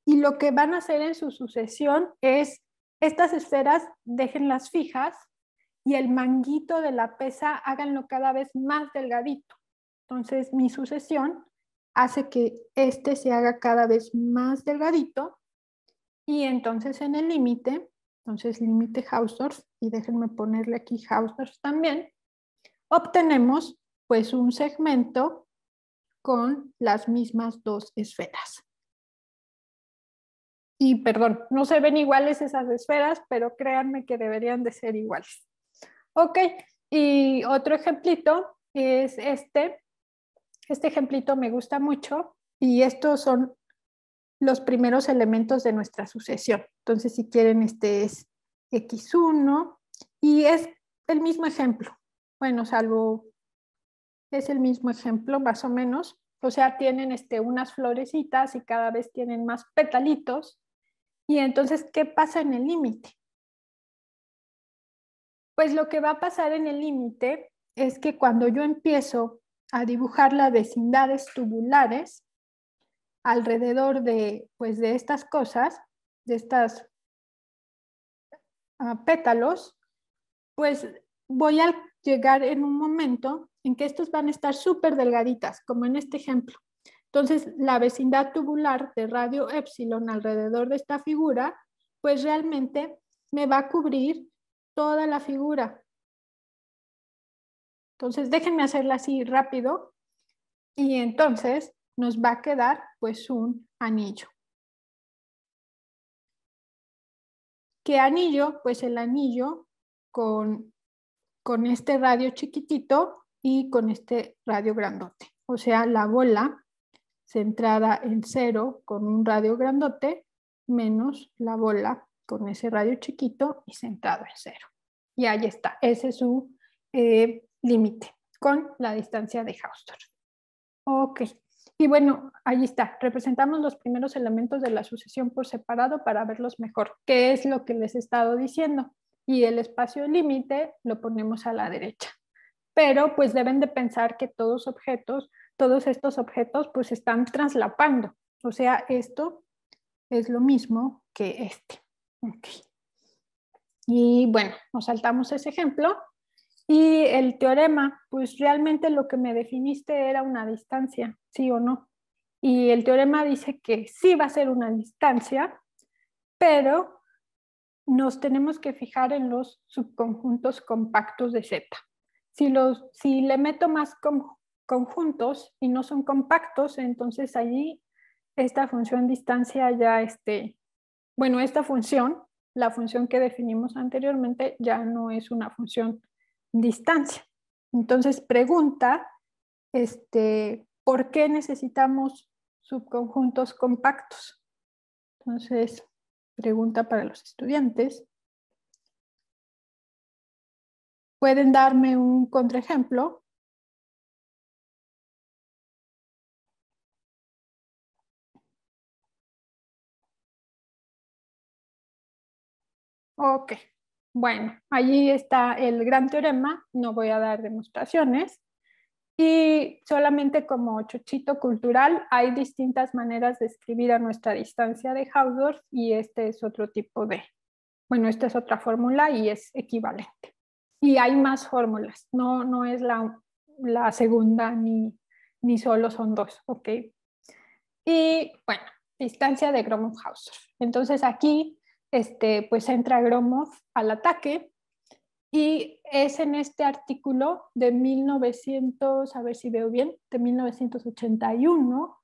y lo que van a hacer en su sucesión es estas esferas déjenlas fijas y el manguito de la pesa háganlo cada vez más delgadito. Entonces mi sucesión hace que este se haga cada vez más delgadito y entonces en el límite, entonces límite Hausdorff y déjenme ponerle aquí Hausdorff también, obtenemos pues un segmento con las mismas dos esferas. Y perdón, no se ven iguales esas esferas, pero créanme que deberían de ser iguales. Ok, y otro ejemplito es este. Este ejemplito me gusta mucho y estos son los primeros elementos de nuestra sucesión. Entonces, si quieren, este es X1 y es el mismo ejemplo. Bueno, salvo es el mismo ejemplo, más o menos. O sea, tienen este, unas florecitas y cada vez tienen más petalitos. Y entonces, ¿qué pasa en el límite? Pues lo que va a pasar en el límite es que cuando yo empiezo a dibujar las vecindades tubulares alrededor de, pues, de estas cosas, de estos ah, pétalos, pues voy a llegar en un momento en que estos van a estar súper delgaditas, como en este ejemplo. Entonces, la vecindad tubular de radio epsilon alrededor de esta figura, pues realmente me va a cubrir toda la figura. Entonces, déjenme hacerla así rápido y entonces nos va a quedar pues un anillo. ¿Qué anillo? Pues el anillo con, con este radio chiquitito y con este radio grandote. O sea, la bola centrada en cero con un radio grandote menos la bola con ese radio chiquito y centrado en cero. Y ahí está, ese es su eh, límite con la distancia de Hausdorff. Ok, y bueno, ahí está, representamos los primeros elementos de la sucesión por separado para verlos mejor, ¿Qué es lo que les he estado diciendo. Y el espacio límite lo ponemos a la derecha. Pero pues deben de pensar que todos objetos, todos estos objetos pues están traslapando. O sea, esto es lo mismo que este. Y bueno, nos saltamos ese ejemplo. Y el teorema, pues realmente lo que me definiste era una distancia, sí o no. Y el teorema dice que sí va a ser una distancia, pero nos tenemos que fijar en los subconjuntos compactos de Z. Si, los, si le meto más conjuntos y no son compactos, entonces allí esta función distancia ya este, bueno, esta función, la función que definimos anteriormente, ya no es una función distancia. Entonces, pregunta, este, ¿por qué necesitamos subconjuntos compactos? Entonces, pregunta para los estudiantes. ¿Pueden darme un contraejemplo? Ok, bueno, allí está el gran teorema, no voy a dar demostraciones. Y solamente como chochito cultural, hay distintas maneras de escribir a nuestra distancia de Hausdorff y este es otro tipo de, bueno, esta es otra fórmula y es equivalente. Y hay más fórmulas, no, no es la, la segunda ni, ni solo son dos, ¿ok? Y bueno, distancia de Gromov-Hausdorff, Entonces aquí este, pues entra Gromov al ataque y es en este artículo de 1900, a ver si veo bien, de 1981,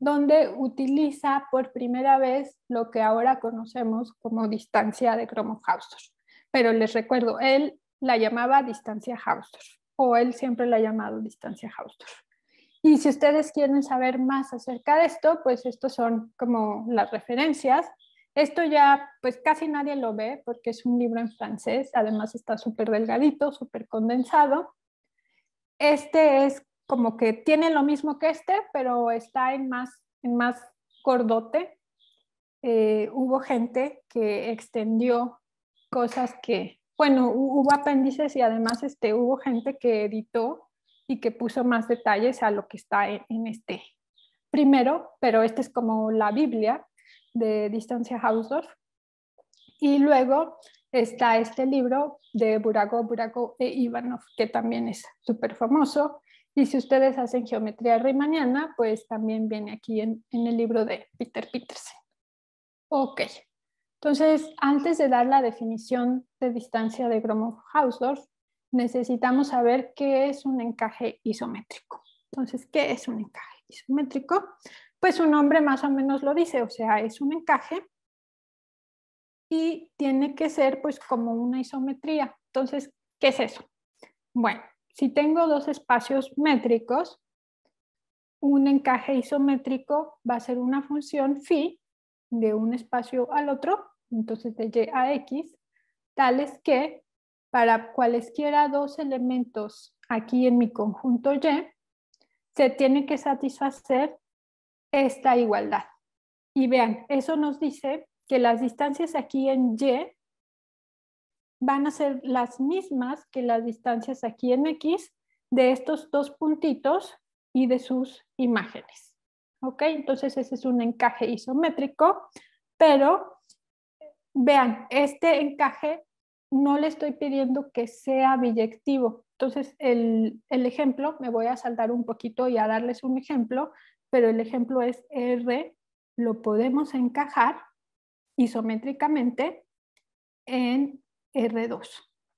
donde utiliza por primera vez lo que ahora conocemos como distancia de Gromov-Hausdorff. Pero les recuerdo, él la llamaba distancia Hausdorff o él siempre la ha llamado distancia Hausdorff. Y si ustedes quieren saber más acerca de esto, pues estos son como las referencias esto ya pues casi nadie lo ve porque es un libro en francés, además está súper delgadito, súper condensado. Este es como que tiene lo mismo que este, pero está en más, en más eh, hubo gente que extendió cosas que, bueno, hubo apéndices y además este, hubo gente que editó y que puso más detalles a lo que está e-, en este primero, pero este es como la Biblia, de Distancia Hausdorff. Y luego está este libro de Burago, Burago e Ivanov, que también es súper famoso. Y si ustedes hacen geometría riemanniana, pues también viene aquí en, en el libro de Peter Petersen. Ok, entonces antes de dar la definición de distancia de Gromov-Hausdorff, necesitamos saber qué es un encaje isométrico. Entonces, ¿qué es un encaje isométrico? pues su nombre más o menos lo dice, o sea, es un encaje y tiene que ser pues como una isometría. Entonces, ¿qué es eso? Bueno, si tengo dos espacios métricos, un encaje isométrico va a ser una función phi de un espacio al otro, entonces de y a x, tales que para cualesquiera dos elementos aquí en mi conjunto y, se tiene que satisfacer esta igualdad. Y vean, eso nos dice que las distancias aquí en Y van a ser las mismas que las distancias aquí en X de estos dos puntitos y de sus imágenes. ¿Ok? Entonces ese es un encaje isométrico, pero vean, este encaje no le estoy pidiendo que sea biyectivo. Entonces el, el ejemplo, me voy a saltar un poquito y a darles un ejemplo pero el ejemplo es R, lo podemos encajar isométricamente en R2.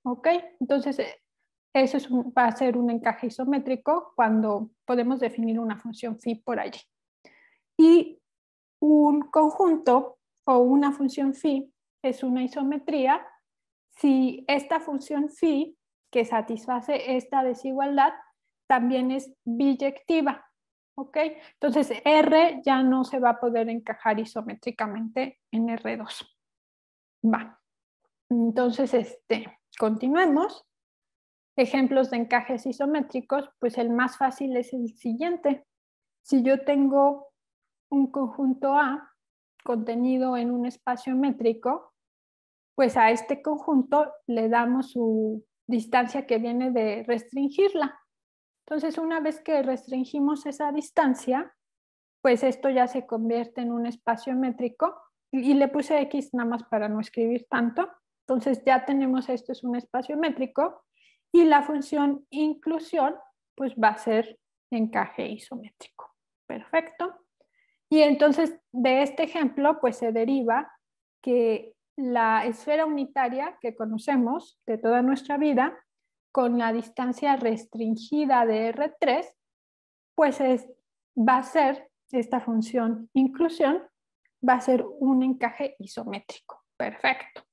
¿Ok? Entonces, eh, eso va a ser un encaje isométrico cuando podemos definir una función phi por allí. Y un conjunto o una función phi es una isometría si esta función phi que satisface esta desigualdad también es biyectiva. ¿Ok? Entonces R ya no se va a poder encajar isométricamente en R2. Va. Entonces, este, continuemos. Ejemplos de encajes isométricos, pues el más fácil es el siguiente. Si yo tengo un conjunto A contenido en un espacio métrico, pues a este conjunto le damos su distancia que viene de restringirla. Entonces, una vez que restringimos esa distancia, pues esto ya se convierte en un espacio métrico y le puse X nada más para no escribir tanto. Entonces ya tenemos esto es un espacio métrico y la función inclusión pues va a ser encaje isométrico. Perfecto. Y entonces de este ejemplo pues se deriva que la esfera unitaria que conocemos de toda nuestra vida con la distancia restringida de R3, pues va a ser esta función inclusión, va a ser un encaje isométrico. Perfecto.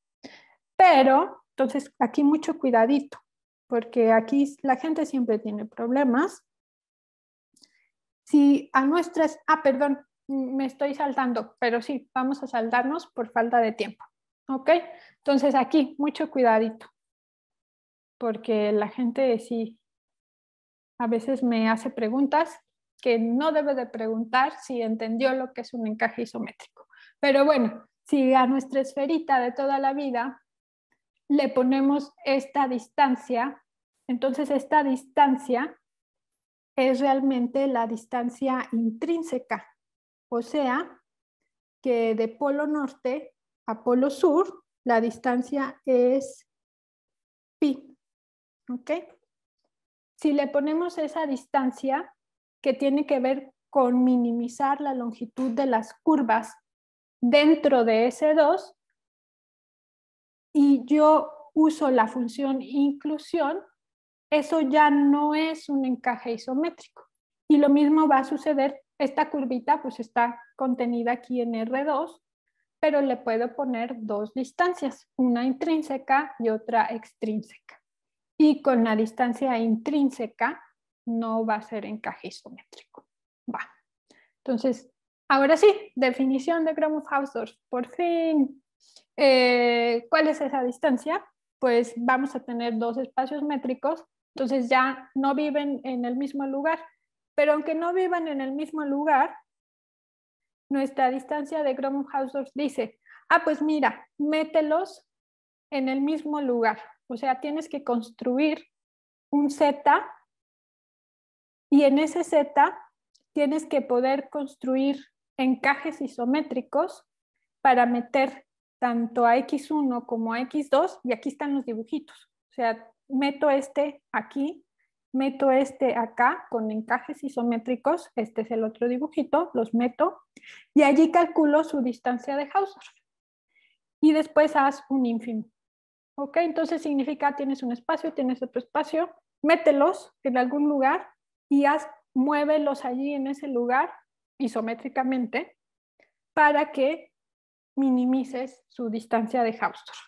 Pero, entonces, aquí mucho cuidadito, porque aquí la gente siempre tiene problemas. Si a nuestras, ah, perdón, me estoy saltando, pero sí, vamos a saltarnos por falta de tiempo. ¿Ok? Entonces, aquí mucho cuidadito porque la gente sí, a veces me hace preguntas que no debe de preguntar si entendió lo que es un encaje isométrico. Pero bueno, si a nuestra esferita de toda la vida le ponemos esta distancia, entonces esta distancia es realmente la distancia intrínseca, o sea, que de polo norte a polo sur la distancia es pi. ¿Ok? Si le ponemos esa distancia que tiene que ver con minimizar la longitud de las curvas dentro de s 2 y yo uso la función inclusión, eso ya no es un encaje isométrico. Y lo mismo va a suceder, esta curvita pues está contenida aquí en R2, pero le puedo poner dos distancias, una intrínseca y otra extrínseca y con la distancia intrínseca no va a ser encaje isométrico. Entonces, ahora sí, definición de Gromov-Hausdorff. Por fin, eh, ¿cuál es esa distancia? Pues vamos a tener dos espacios métricos, entonces ya no viven en el mismo lugar, pero aunque no vivan en el mismo lugar, nuestra distancia de Gromov-Hausdorff dice, ah, pues mira, mételos en el mismo lugar, o sea, tienes que construir un Z y en ese Z tienes que poder construir encajes isométricos para meter tanto a X1 como a X2 y aquí están los dibujitos. O sea, meto este aquí, meto este acá con encajes isométricos, este es el otro dibujito, los meto y allí calculo su distancia de Hausdorff y después haz un ínfimo. ¿Ok? Entonces significa tienes un espacio, tienes otro espacio, mételos en algún lugar y haz, muévelos allí en ese lugar isométricamente para que minimices su distancia de Hausdorff.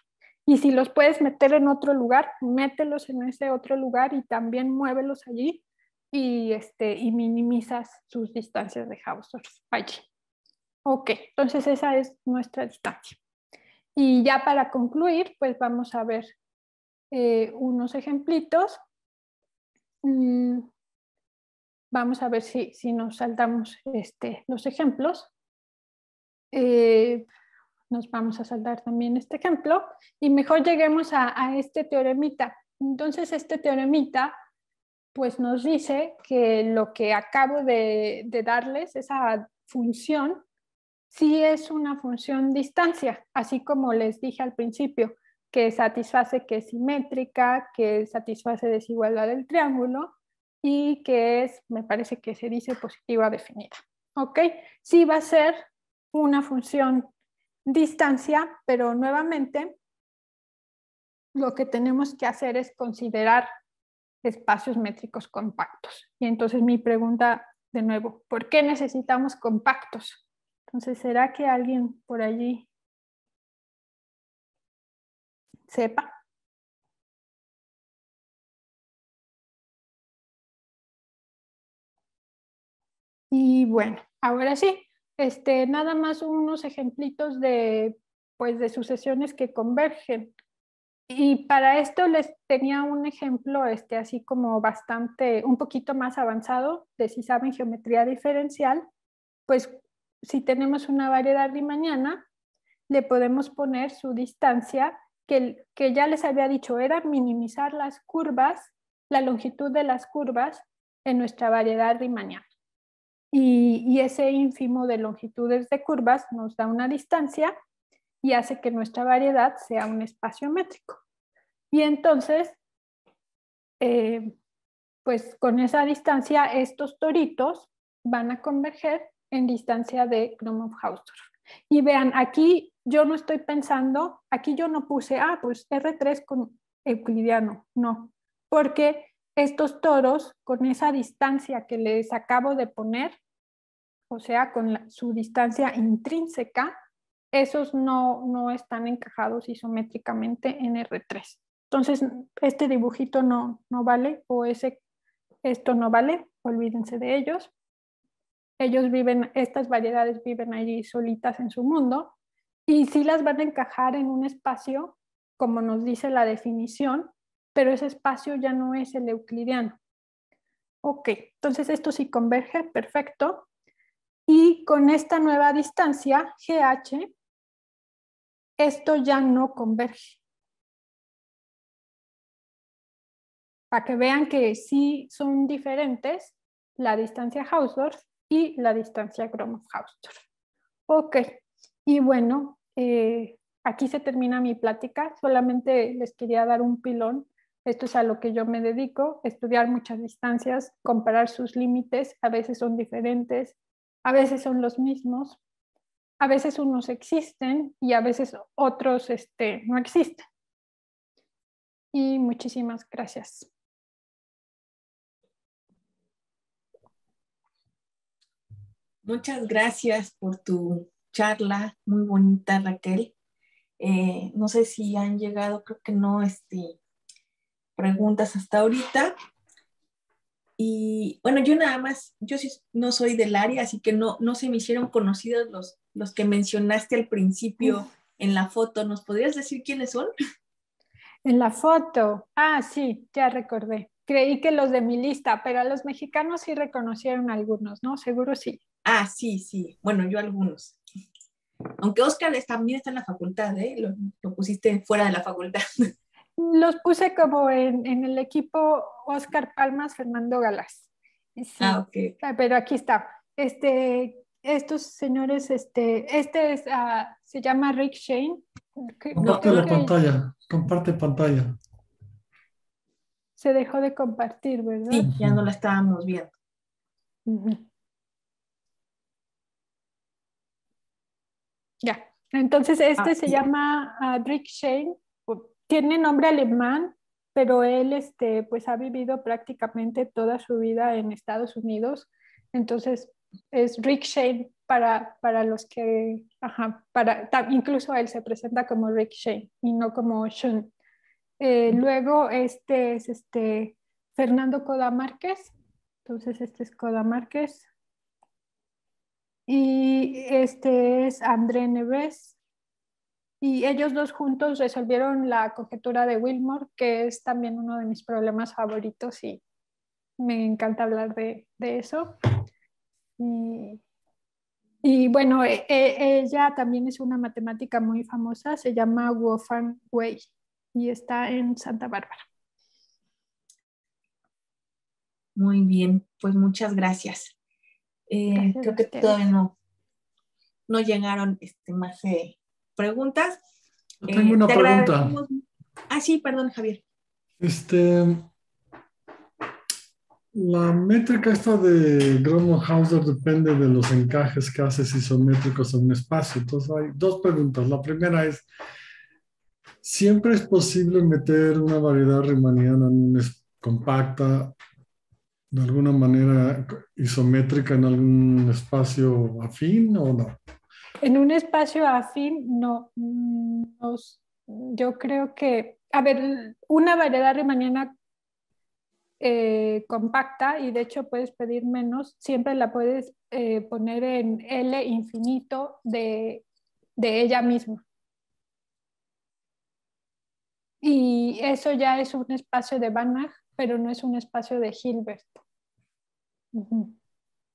Y si los puedes meter en otro lugar, mételos en ese otro lugar y también muévelos allí y, este, y minimizas sus distancias de Hausdorff allí. Ok, entonces esa es nuestra distancia. Y ya para concluir, pues vamos a ver eh, unos ejemplitos. Mm, vamos a ver si, nos saltamos este, los ejemplos. Eh, nos vamos a saltar también este ejemplo y mejor lleguemos a, este teoremita. Entonces, este teoremita pues nos dice que lo que acabo de darles, esa función, si es una función distancia, así como les dije al principio, que satisface que es simétrica, que satisface desigualdad del triángulo y que es, me parece que se dice positiva definida. ¿Ok? Sí va a ser una función distancia, pero nuevamente lo que tenemos que hacer es considerar espacios métricos compactos. Y entonces mi pregunta de nuevo, ¿por qué necesitamos compactos? Entonces, ¿será que alguien por allí sepa? Y bueno, ahora sí, este, nada más unos ejemplitos de, pues, de sucesiones que convergen. Y para esto les tenía un ejemplo este, así como bastante, un poquito más avanzado, de si saben geometría diferencial, pues si tenemos una variedad riemanniana, le podemos poner su distancia, que, que ya les había dicho, era minimizar las curvas, la longitud de las curvas en nuestra variedad riemanniana. Y, y, ese ínfimo de longitudes de curvas nos da una distancia y hace que nuestra variedad sea un espacio métrico. Y entonces, eh, pues con esa distancia, estos toritos van a converger en distancia de Gromov-Hausdorff. Y vean, aquí yo no estoy pensando, aquí yo no puse, ah, pues R3 con euclidiano, no, porque estos toros con esa distancia que les acabo de poner, o sea, con su distancia intrínseca, esos no, no están encajados isométricamente en R3. Entonces, este dibujito no, no vale o ese, esto no vale, olvídense de ellos ellos viven, estas variedades viven allí solitas en su mundo y sí las van a encajar en un espacio, como nos dice la definición, pero ese espacio ya no es el euclidiano. Ok, entonces esto sí converge, perfecto. Y con esta nueva distancia, GH, esto ya no converge. Para que vean que sí son diferentes, la distancia Hausdorff y la distancia Gromov-Hausdorff. Ok, y bueno, eh, aquí se termina mi plática, solamente les quería dar un pilón. Esto es a lo que yo me dedico, estudiar muchas distancias, comparar sus límites, a veces son diferentes, a veces son los mismos, a veces unos existen y a veces otros este, no existen. Y muchísimas gracias. Muchas gracias por tu charla, muy bonita Raquel. Eh, no sé si han llegado, creo que no, este, preguntas hasta ahorita. Y bueno, yo nada más, yo sí, no soy del área, así que no, no se me hicieron conocidos los, los que mencionaste al principio en la foto. ¿Nos podrías decir quiénes son? En la foto. Ah, sí, ya recordé. Creí que los de mi lista, pero a los mexicanos sí reconocieron algunos, ¿no? Seguro sí. Ah, sí, sí. Bueno, yo algunos. Aunque Oscar también está en la facultad, ¿eh? Lo, pusiste fuera de la facultad. Los puse como en, el equipo Oscar Palmas, Fernando Galás. ah, ok. Ah, pero aquí está. Este, estos señores, este, este es, ah, se llama Rick Shane. Comparte pantalla, comparte pantalla. Se dejó de compartir, ¿verdad? Sí, ya no la estábamos viendo. Ya. Entonces, este se llama ah, Rick Shane. Tiene nombre alemán, pero él este, pues, ha vivido prácticamente toda su vida en Estados Unidos. Entonces, es Rick Shane para, para los que, ajá, incluso él se presenta como Rick Shane y no como Shun. Eh, luego, este es este, Fernando Coda Márquez. Entonces, este es Coda Márquez y este es André Neves. Y ellos dos juntos resolvieron la conjetura de Wilmore, que es también uno de mis problemas favoritos y me encanta hablar de, eso. Y, bueno, e, e, ella también es una matemática muy famosa, se llama Wofan Wei y está en Santa Bárbara. Muy bien, pues muchas gracias. Eh, creo que todavía no, llegaron este, más eh, preguntas. tengo eh, una pregunta. Ah, sí, perdón, Javier. Este, la métrica esta de Gromo-Hauser depende de los encajes que haces isométricos en un espacio. Entonces hay dos preguntas. La primera es, ¿siempre es posible meter una variedad riemanniana en un, compacta de alguna manera isométrica en algún espacio afín o no? En un espacio afín, no. Mm, yo creo que, a ver, una variedad de eh, compacta y de hecho puedes pedir menos, siempre la puedes eh, poner en L infinito de, de ella misma. Y eso ya es un espacio de Banach, pero no es un espacio de Hilbert.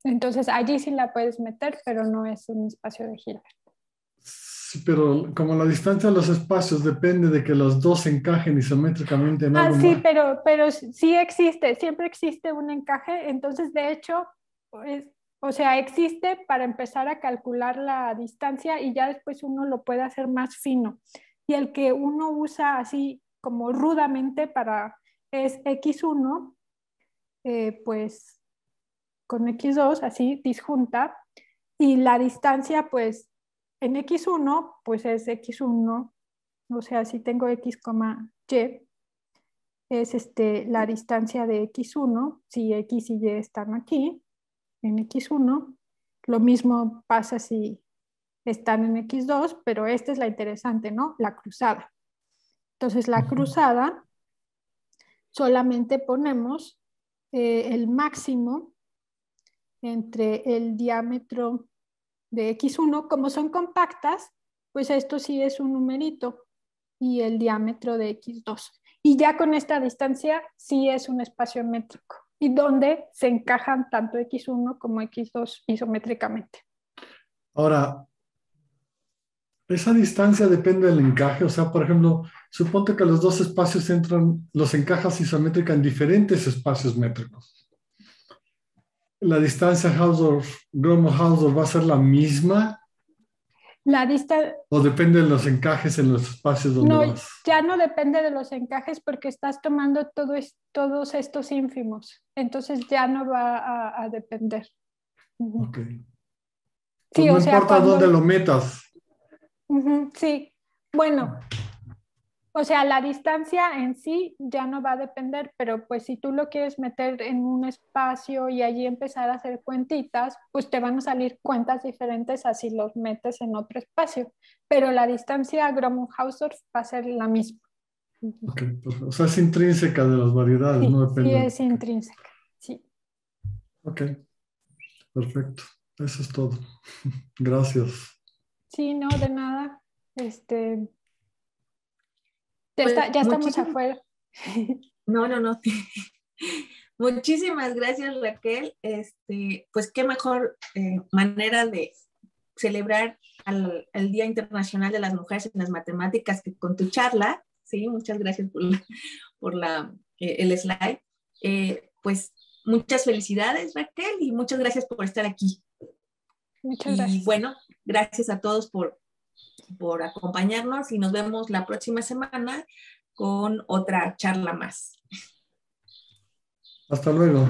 Entonces allí sí la puedes meter, pero no es un espacio de gira. Sí, pero como la distancia de los espacios depende de que los dos encajen isométricamente en ah, Sí, pero, pero sí existe, siempre existe un encaje. Entonces, de hecho, o sea, existe para empezar a calcular la distancia y ya después uno lo puede hacer más fino. Y el que uno usa así como rudamente para es X1, eh, pues con X2, así disjunta, y la distancia, pues en X1, pues es X1, o sea, si tengo X, Y, es este, la distancia de X1, si X y Y están aquí, en X1, lo mismo pasa si están en X2, pero esta es la interesante, ¿no? La cruzada. Entonces, la cruzada solamente ponemos eh, el máximo entre el diámetro de X1, como son compactas, pues esto sí es un numerito y el diámetro de X2. Y ya con esta distancia sí es un espacio métrico y donde se encajan tanto X1 como X2 isométricamente. Ahora, esa distancia depende del encaje, o sea, por ejemplo, suponte que los dos espacios entran, los encajas isométrica en diferentes espacios métricos. ¿La distancia Hausdorff, Gromo-Hausdorff va a ser la misma? La dista... ¿O depende de los encajes en los espacios donde no, Ya no depende de los encajes porque estás tomando todo, todos estos ínfimos. Entonces ya no va a, depender. Ok. Pues no importa dónde lo metas. sí. Bueno, o sea, la distancia en sí ya no va a depender, pero pues si tú lo quieres meter en un espacio y allí empezar a hacer cuentitas, pues te van a salir cuentas diferentes así si los metes en otro espacio. Pero la distancia a Gromunhausdorf va a ser la misma. Okay, pues, o sea, es intrínseca de las variedades, no depende. Sí, es intrínseca, sí. Ok, perfecto. Eso es todo. Gracias. Sí, no, de nada. Este, está, pues, ya estamos afuera. No, no, no. Muchísimas gracias, Raquel. Este, pues qué mejor eh, manera de celebrar al, el Día Internacional de las Mujeres en las Matemáticas que con tu charla. Sí, muchas gracias por, la, eh, el slide. Eh, pues muchas felicidades, Raquel, y muchas gracias por estar aquí. Muchas gracias. Y bueno, gracias a todos por, por acompañarnos y nos vemos la próxima semana con otra charla más. Hasta luego.